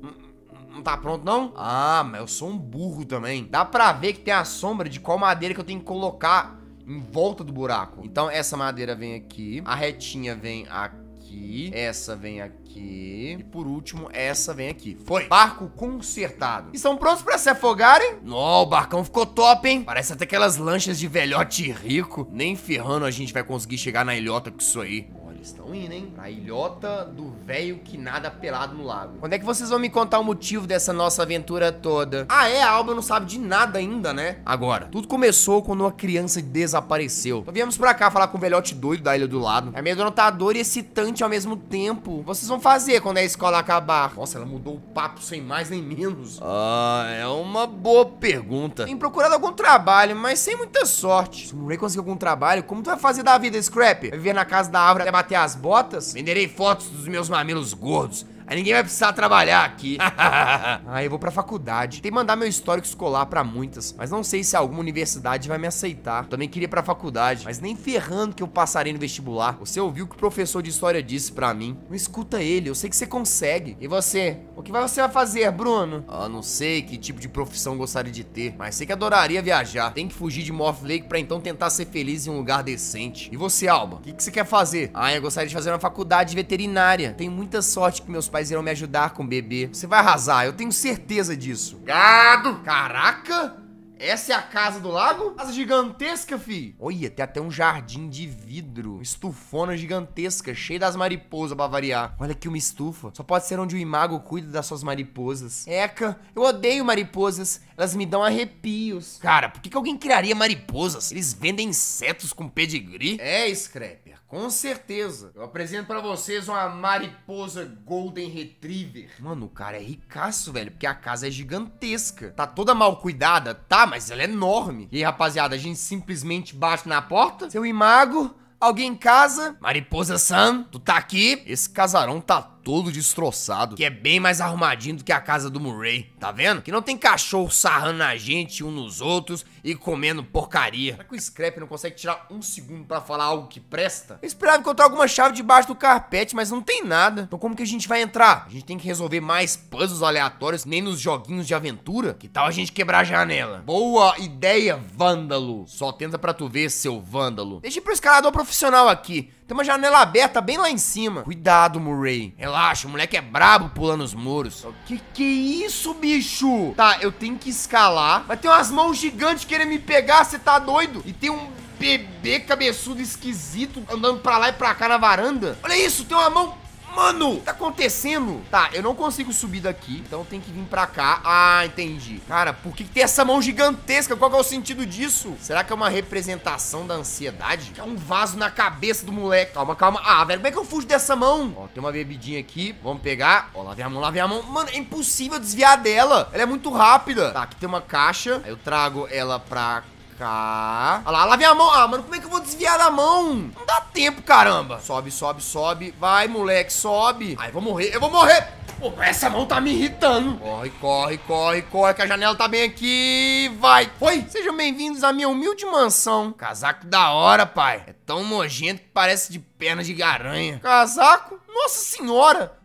Hum, hum, não tá pronto, não? Ah, mas eu sou um burro também. Dá pra ver que tem a sombra de qual madeira que eu tenho que colocar em volta do buraco. Então, essa madeira vem aqui. A retinha vem aqui aqui, essa vem aqui e por último essa vem aqui. Foi. Barco consertado. Estão prontos para se afogarem? Não, o barcão ficou top, hein? Parece até aquelas lanchas de velhote rico. Nem ferrando a gente vai conseguir chegar na ilhota com isso aí estão indo, hein? Pra ilhota do velho que nada pelado no lago. Quando é que vocês vão me contar o motivo dessa nossa aventura toda? Ah, é? A Alba não sabe de nada ainda, né? Agora, tudo começou quando uma criança desapareceu. Então viemos pra cá falar com o velhote doido da ilha do lado. É meio anotador e excitante ao mesmo tempo. Vocês vão fazer quando a escola acabar? Nossa, ela mudou o papo sem mais nem menos. Ah, é uma boa pergunta. Tem procurado algum trabalho, mas sem muita sorte. Se o Murray conseguir algum trabalho, como tu vai fazer da vida, Scrap? Vai viver na casa da árvore até bater até as botas, venderei fotos dos meus mamilos gordos Aí ninguém vai precisar trabalhar aqui. ah, [LAUGHS] eu vou pra faculdade. Tem que mandar meu histórico escolar pra muitas, mas não sei se alguma universidade vai me aceitar. Também então queria ir pra faculdade, mas nem ferrando que eu passarei no vestibular. Você ouviu o que o professor de história disse pra mim? Não escuta ele, eu sei que você consegue. E você? O que você vai fazer, Bruno? Ah, não sei que tipo de profissão gostaria de ter, mas sei que adoraria viajar. Tem que fugir de Morph Lake pra então tentar ser feliz em um lugar decente. E você, Alba? O que, que você quer fazer? Ah, eu gostaria de fazer uma faculdade veterinária. Tenho muita sorte que meus pais pais irão me ajudar com o bebê. Você vai arrasar, eu tenho certeza disso. Gado! Caraca! Essa é a casa do lago? Casa gigantesca, fi. Olha, tem até um jardim de vidro. Estufona gigantesca, cheia das mariposas pra variar. Olha aqui uma estufa. Só pode ser onde o imago cuida das suas mariposas. Eca, eu odeio mariposas. Elas me dão arrepios. Cara, por que, que alguém criaria mariposas? Eles vendem insetos com pedigree? É, Scrap. Com certeza. Eu apresento para vocês uma mariposa Golden Retriever. Mano, o cara é ricaço, velho, porque a casa é gigantesca. Tá toda mal cuidada, tá, mas ela é enorme. E aí, rapaziada, a gente simplesmente bate na porta, seu imago, alguém em casa, Mariposa San, tu tá aqui? Esse casarão tá todo destroçado, que é bem mais arrumadinho do que a casa do Murray, tá vendo? Que não tem cachorro sarrando na gente, um nos outros, e comendo porcaria. Será que o Scrap não consegue tirar um segundo pra falar algo que presta? Eu esperava encontrar alguma chave debaixo do carpete, mas não tem nada. Então como que a gente vai entrar? A gente tem que resolver mais puzzles aleatórios, nem nos joguinhos de aventura? Que tal a gente quebrar a janela? Boa ideia, vândalo! Só tenta pra tu ver, seu vândalo. Deixa pro escalador profissional aqui. Tem uma janela aberta bem lá em cima. Cuidado, Murray. Ela relaxa, o moleque é brabo pulando os muros. Que que isso, bicho? Tá, eu tenho que escalar. Mas tem umas mãos gigantes querendo me pegar, você tá doido? E tem um bebê cabeçudo esquisito andando pra lá e pra cá na varanda. Olha isso, tem uma mão Mano, tá acontecendo? Tá, eu não consigo subir daqui, então tem que vir pra cá. Ah, entendi. Cara, por que, que tem essa mão gigantesca? Qual é o sentido disso? Será que é uma representação da ansiedade? É um vaso na cabeça do moleque. Calma, calma. Ah, velho, como é que eu fujo dessa mão? Ó, tem uma bebidinha aqui. Vamos pegar. Ó, lá vem a mão, lá vem a mão. Mano, é impossível desviar dela. Ela é muito rápida. Tá, aqui tem uma caixa. Aí eu trago ela pra cá. Olha lá, lá vem a mão. Ah, mano, como é que eu vou desviar da mão? Não dá tempo, caramba. Sobe, sobe, sobe. Vai, moleque, sobe. Ai, eu vou morrer, eu vou morrer. Pô, essa mão tá me irritando. Corre, corre, corre, corre, que a janela tá bem aqui. Vai. Foi. Sejam bem-vindos à minha humilde mansão. Casaco da hora, pai. É tão nojento que parece de pernas de garanha. Casaco? Nossa senhora.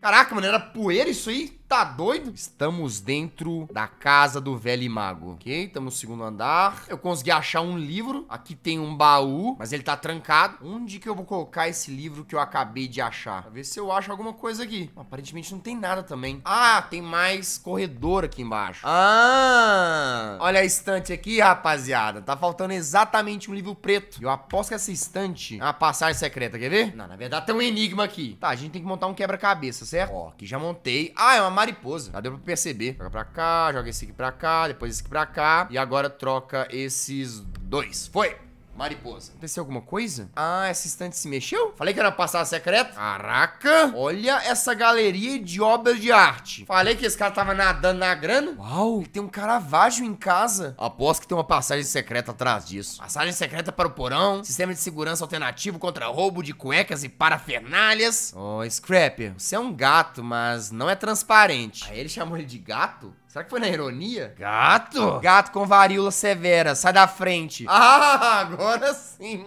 Caraca, mano, era poeira isso aí? Tá doido? Estamos dentro da casa do velho mago, ok? Estamos no segundo andar. Eu consegui achar um livro. Aqui tem um baú, mas ele tá trancado. Onde que eu vou colocar esse livro que eu acabei de achar? Pra ver se eu acho alguma coisa aqui. Aparentemente não tem nada também. Ah, tem mais corredor aqui embaixo. Ah! Olha a estante aqui, rapaziada. Tá faltando exatamente um livro preto. Eu aposto que essa estante é uma passagem secreta, quer ver? Não, na verdade tem um enigma aqui. Tá, a gente tem que montar um quebra-cabeça, certo? Ó, aqui já montei. Ah, é uma mariposa. Já deu pra perceber. Joga pra cá, joga esse aqui pra cá, depois esse aqui pra cá. E agora troca esses dois. Foi! Mariposa. Aconteceu alguma coisa? Ah, essa estante se mexeu? Falei que era passagem secreta? Caraca! Olha essa galeria de obras de arte. Falei que esse cara tava nadando na grana? Uau, tem um Caravaggio em casa. Aposto que tem uma passagem secreta atrás disso. Passagem secreta para o porão, sistema de segurança alternativo contra roubo de cuecas e parafernalhas. Ô, oh, Scrapper, você é um gato, mas não é transparente. Aí ele chamou ele de gato? Será que foi na ironia? Gato! Gato com varíola severa, sai da frente. Ah, agora sim.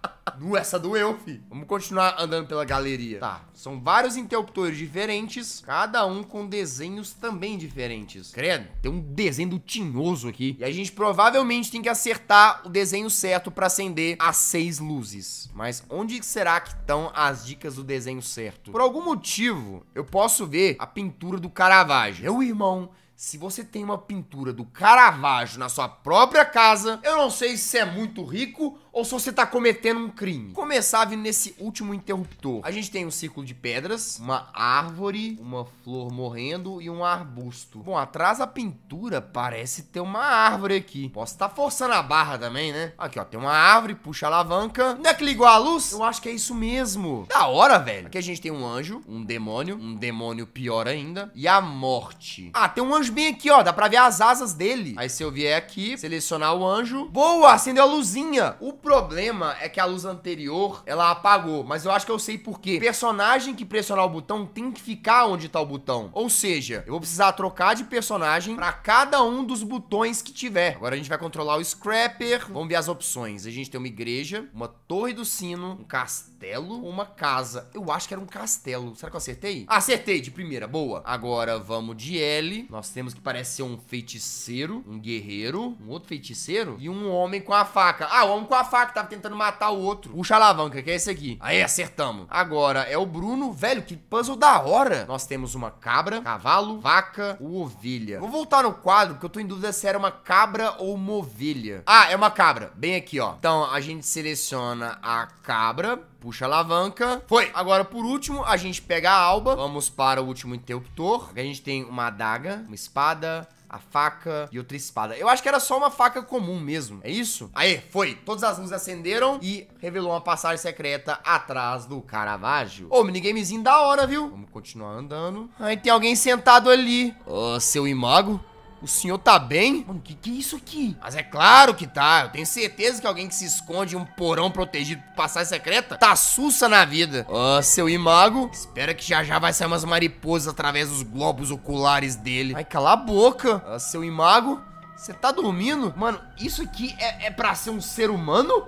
[LAUGHS] essa doeu, fi. Vamos continuar andando pela galeria. Tá, são vários interruptores diferentes, cada um com desenhos também diferentes. Credo, tem um desenho tinhoso aqui. E a gente provavelmente tem que acertar o desenho certo para acender as seis luzes. Mas onde será que estão as dicas do desenho certo? Por algum motivo, eu posso ver a pintura do Caravaggio. o irmão, se você tem uma pintura do Caravaggio na sua própria casa, eu não sei se é muito rico ou se você tá cometendo um crime. Começar vindo nesse último interruptor. A gente tem um círculo de pedras, uma árvore, uma flor morrendo e um arbusto. Bom, atrás da pintura parece ter uma árvore aqui. Posso estar tá forçando a barra também, né? Aqui, ó, tem uma árvore, puxa a alavanca. Não é que ligou a luz? Eu acho que é isso mesmo. Da hora, velho. Aqui a gente tem um anjo, um demônio, um demônio pior ainda e a morte. Ah, tem um anjo bem aqui, ó, dá pra ver as asas dele. Aí se eu vier aqui, selecionar o anjo. Boa, acendeu a luzinha. O problema é que a luz anterior, ela apagou. Mas eu acho que eu sei porquê Personagem que pressionar o botão tem que ficar onde tá o botão. Ou seja, eu vou precisar trocar de personagem pra cada um dos botões que tiver. Agora a gente vai controlar o Scrapper. Vamos ver as opções. A gente tem uma igreja, uma torre do sino, um castelo castelo ou uma casa? Eu acho que era um castelo. Será que eu acertei? Acertei de primeira, boa. Agora vamos de L. Nós temos que parece ser um feiticeiro, um guerreiro, um outro feiticeiro e um homem com a faca. Ah, o homem com a faca tava tentando matar o outro. Puxa a alavanca, que é esse aqui. Aí, acertamos. Agora é o Bruno. Velho, que puzzle da hora. Nós temos uma cabra, cavalo, vaca, ovelha. Vou voltar no quadro, porque eu tô em dúvida se era uma cabra ou uma ovelha. Ah, é uma cabra. Bem aqui, ó. Então, a gente seleciona a cabra puxa a alavanca. Foi! Agora, por último, a gente pega a alba. Vamos para o último interruptor. Aqui a gente tem uma adaga, uma espada, a faca e outra espada. Eu acho que era só uma faca comum mesmo, é isso? Aí, foi. Todas as luzes acenderam e revelou uma passagem secreta atrás do Caravaggio. Ô, minigamezinho da hora, viu? Vamos continuar andando. Aí tem alguém sentado ali. Ô, oh, seu imago. O senhor tá bem? Mano, o que, que é isso aqui? Mas é claro que tá. Eu tenho certeza que alguém que se esconde em um porão protegido por passagem secreta tá sussa na vida. Ó, oh, seu imago. Espera que já já vai sair umas mariposas através dos globos oculares dele. Vai cala a boca. Ó, oh, seu imago. Você tá dormindo? Mano, isso aqui é, é pra ser um ser humano?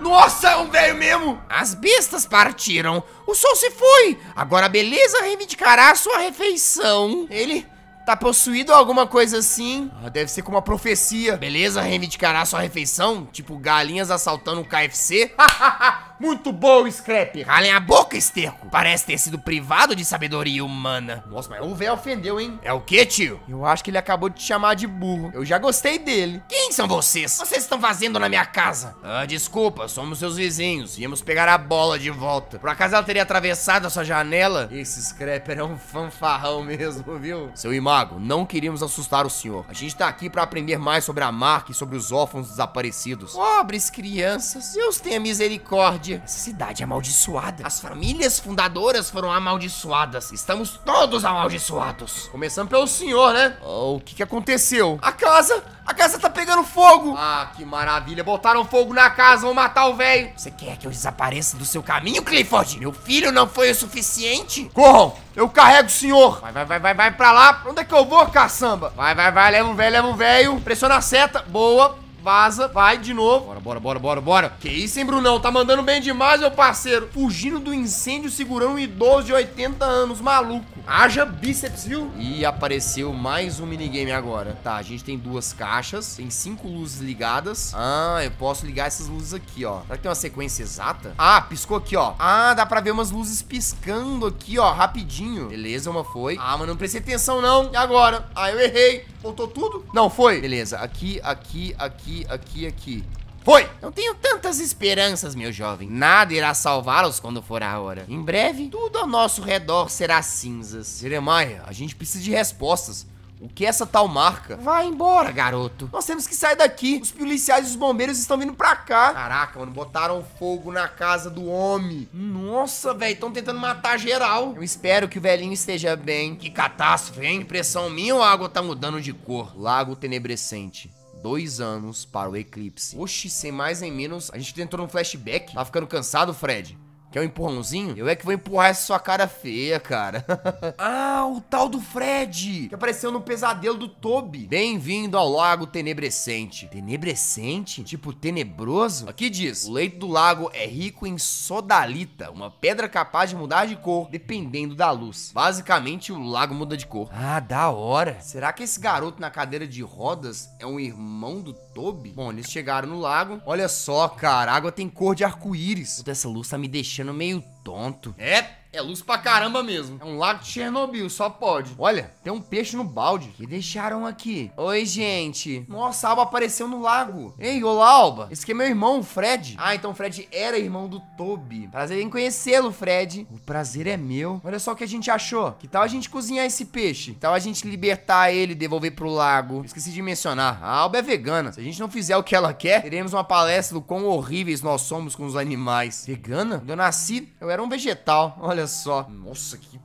Nossa, é um velho mesmo! As bestas partiram, o sol se foi, agora a beleza reivindicará sua refeição. Ele tá possuído ou alguma coisa assim? Ah, deve ser como uma profecia. Beleza reivindicará sua refeição? Tipo galinhas assaltando o KFC? Hahaha. [LAUGHS] Muito bom, Scrap. Calem a boca, esterco. Parece ter sido privado de sabedoria humana. Nossa, mas o véu ofendeu, hein? É o que, tio? Eu acho que ele acabou de te chamar de burro. Eu já gostei dele. Quem são vocês? Vocês estão fazendo na minha casa? Ah, desculpa, somos seus vizinhos. Íamos pegar a bola de volta. Por acaso ela teria atravessado a sua janela? Esse Scrapper é um fanfarrão [LAUGHS] mesmo, viu? Seu Imago, não queríamos assustar o senhor. A gente tá aqui para aprender mais sobre a marca e sobre os órfãos desaparecidos. Pobres crianças, Deus tenha misericórdia cidade. Essa cidade é amaldiçoada. As famílias fundadoras foram amaldiçoadas. Estamos todos amaldiçoados. Começando pelo senhor, né? Oh, o que, que aconteceu? A casa! A casa tá pegando fogo! Ah, que maravilha! Botaram fogo na casa, vão matar o velho! Você quer que eu desapareça do seu caminho, Clifford? Meu filho não foi o suficiente? Corram! Eu carrego o senhor! Vai, vai, vai, vai, vai pra lá! onde é que eu vou, caçamba? Vai, vai, vai, leva um velho, leva um velho! Pressiona a seta! Boa! Vaza, vai de novo. Bora, bora, bora, bora, bora. Que isso, hein, Brunão? Tá mandando bem demais, meu parceiro. Fugindo do incêndio, segurando um idoso de 80 anos, maluco. Haja bíceps, viu? E apareceu mais um minigame agora. Tá, a gente tem duas caixas, tem cinco luzes ligadas. Ah, eu posso ligar essas luzes aqui, ó. Será que tem uma sequência exata? Ah, piscou aqui, ó. Ah, dá pra ver umas luzes piscando aqui, ó, rapidinho. Beleza, uma foi. Ah, mas não prestei atenção, não. E agora? Ah, eu errei. Voltou tudo? Não, foi. Beleza, aqui, aqui, aqui aqui, aqui, aqui. Foi! Não tenho tantas esperanças, meu jovem. Nada irá salvá-los quando for a hora. Em breve, tudo ao nosso redor será cinzas. Jeremiah, a gente precisa de respostas. O que é essa tal marca? Vai embora, garoto. Nós temos que sair daqui. Os policiais e os bombeiros estão vindo pra cá. Caraca, mano, botaram fogo na casa do homem. Nossa, velho, estão tentando matar geral. Eu espero que o velhinho esteja bem. Que catástrofe, hein? Impressão minha ou a água tá mudando de cor? Lago Tenebrescente dois anos para o eclipse. Oxi, sem mais nem menos, a gente entrou num flashback. Tá ficando cansado, Fred? Quer um empurrãozinho? Eu é que vou empurrar essa sua cara feia, cara. [LAUGHS] ah, o tal do Fred, que apareceu no pesadelo do Toby. Bem-vindo ao Lago Tenebrescente. Tenebrescente? Tipo tenebroso? Aqui diz, o leito do lago é rico em sodalita, uma pedra capaz de mudar de cor, dependendo da luz. Basicamente, o lago muda de cor. Ah, da hora. Será que esse garoto na cadeira de rodas é um irmão do Toby? Bom, eles chegaram no lago. Olha só, cara, a água tem cor de arco-íris. Toda essa luz tá me deixando meio tonto. É, é luz pra caramba mesmo. É um lago de Chernobyl, só pode. Olha, tem um peixe no balde que deixaram aqui. Oi, gente. Nossa, a Alba apareceu no lago. Ei, olá, Alba. Esse aqui é meu irmão, o Fred. Ah, então o Fred era irmão do Toby. Prazer em conhecê-lo, Fred. O prazer é meu. Olha só o que a gente achou. Que tal a gente cozinhar esse peixe? Que tal a gente libertar ele e devolver pro lago? esqueci de mencionar. A Alba é vegana. Se a gente não fizer o que ela quer, teremos uma palestra do quão horríveis nós somos com os animais. Vegana? Quando eu nasci, eu era um vegetal. Olha Olha só. Nossa, que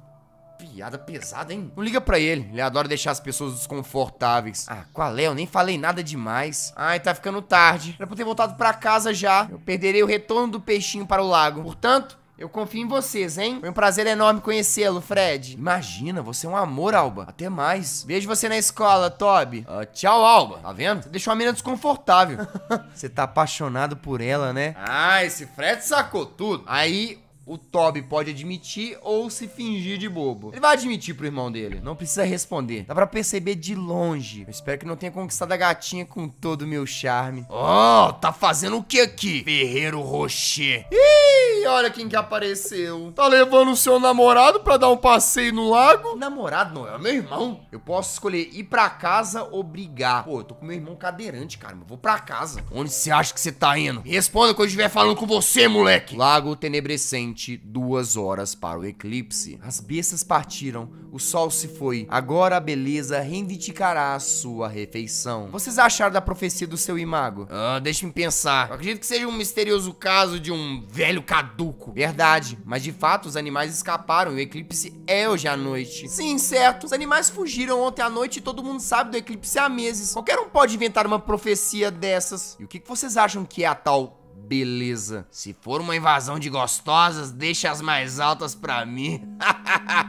piada pesada, hein? Não liga pra ele. Ele adora deixar as pessoas desconfortáveis. Ah, qual é? Eu nem falei nada demais. Ai, tá ficando tarde. Era pra ter voltado pra casa já. Eu perderei o retorno do peixinho para o lago. Portanto, eu confio em vocês, hein? Foi um prazer enorme conhecê-lo, Fred. Imagina, você é um amor, Alba. Até mais. Vejo você na escola, Toby. Uh, tchau, Alba. Tá vendo? Você deixou a menina desconfortável. [LAUGHS] você tá apaixonado por ela, né? Ah, esse Fred sacou tudo. Aí o Toby pode admitir ou se fingir de bobo. Ele vai admitir pro irmão dele, não precisa responder. Dá pra perceber de longe. Eu espero que não tenha conquistado a gatinha com todo o meu charme. Oh, tá fazendo o que aqui, Ferreiro Rocher? Ih, olha quem que apareceu. Tá levando o seu namorado pra dar um passeio no lago? Namorado não, é meu irmão. Eu posso escolher ir pra casa ou brigar. Pô, eu tô com meu irmão cadeirante, cara, mas vou pra casa. Onde você acha que você tá indo? Responda quando eu estiver falando com você, moleque. Lago Tenebrecente duas horas para o eclipse. As bestas partiram, o sol se foi, agora a beleza reivindicará a sua refeição. Vocês acharam da profecia do seu imago? Ah, deixa-me pensar. Eu acredito que seja um misterioso caso de um velho caduco. Verdade, mas de fato os animais escaparam e o eclipse é hoje à noite. Sim, certo. Os animais fugiram ontem à noite e todo mundo sabe do eclipse há meses. Qualquer um pode inventar uma profecia dessas. E o que vocês acham que é a tal Beleza. Se for uma invasão de gostosas, deixa as mais altas pra mim.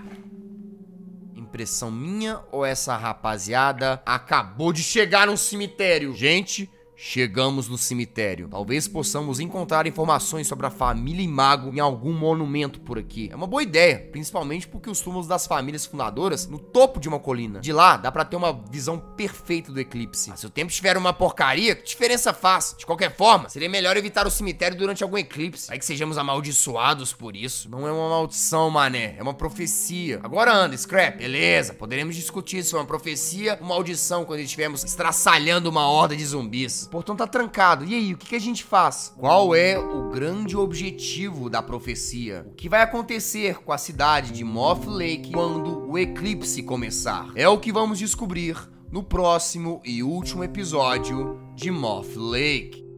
[LAUGHS] Impressão minha ou essa rapaziada acabou de chegar num cemitério? Gente, Chegamos no cemitério. Talvez possamos encontrar informações sobre a família Imago em algum monumento por aqui. É uma boa ideia, principalmente porque os túmulos das famílias fundadoras no topo de uma colina. De lá dá para ter uma visão perfeita do eclipse. Mas ah, se o tempo estiver uma porcaria, que diferença faz? De qualquer forma, seria melhor evitar o cemitério durante algum eclipse. Aí que sejamos amaldiçoados por isso. Não é uma maldição, mané, é uma profecia. Agora anda, Scrap. Beleza, poderemos discutir se é uma profecia ou maldição quando estivermos estraçalhando uma horda de zumbis portão tá trancado. E aí, o que, que a gente faz? Qual é o grande objetivo da profecia? O que vai acontecer com a cidade de Moth Lake quando o eclipse começar? É o que vamos descobrir no próximo e último episódio de Moth Lake.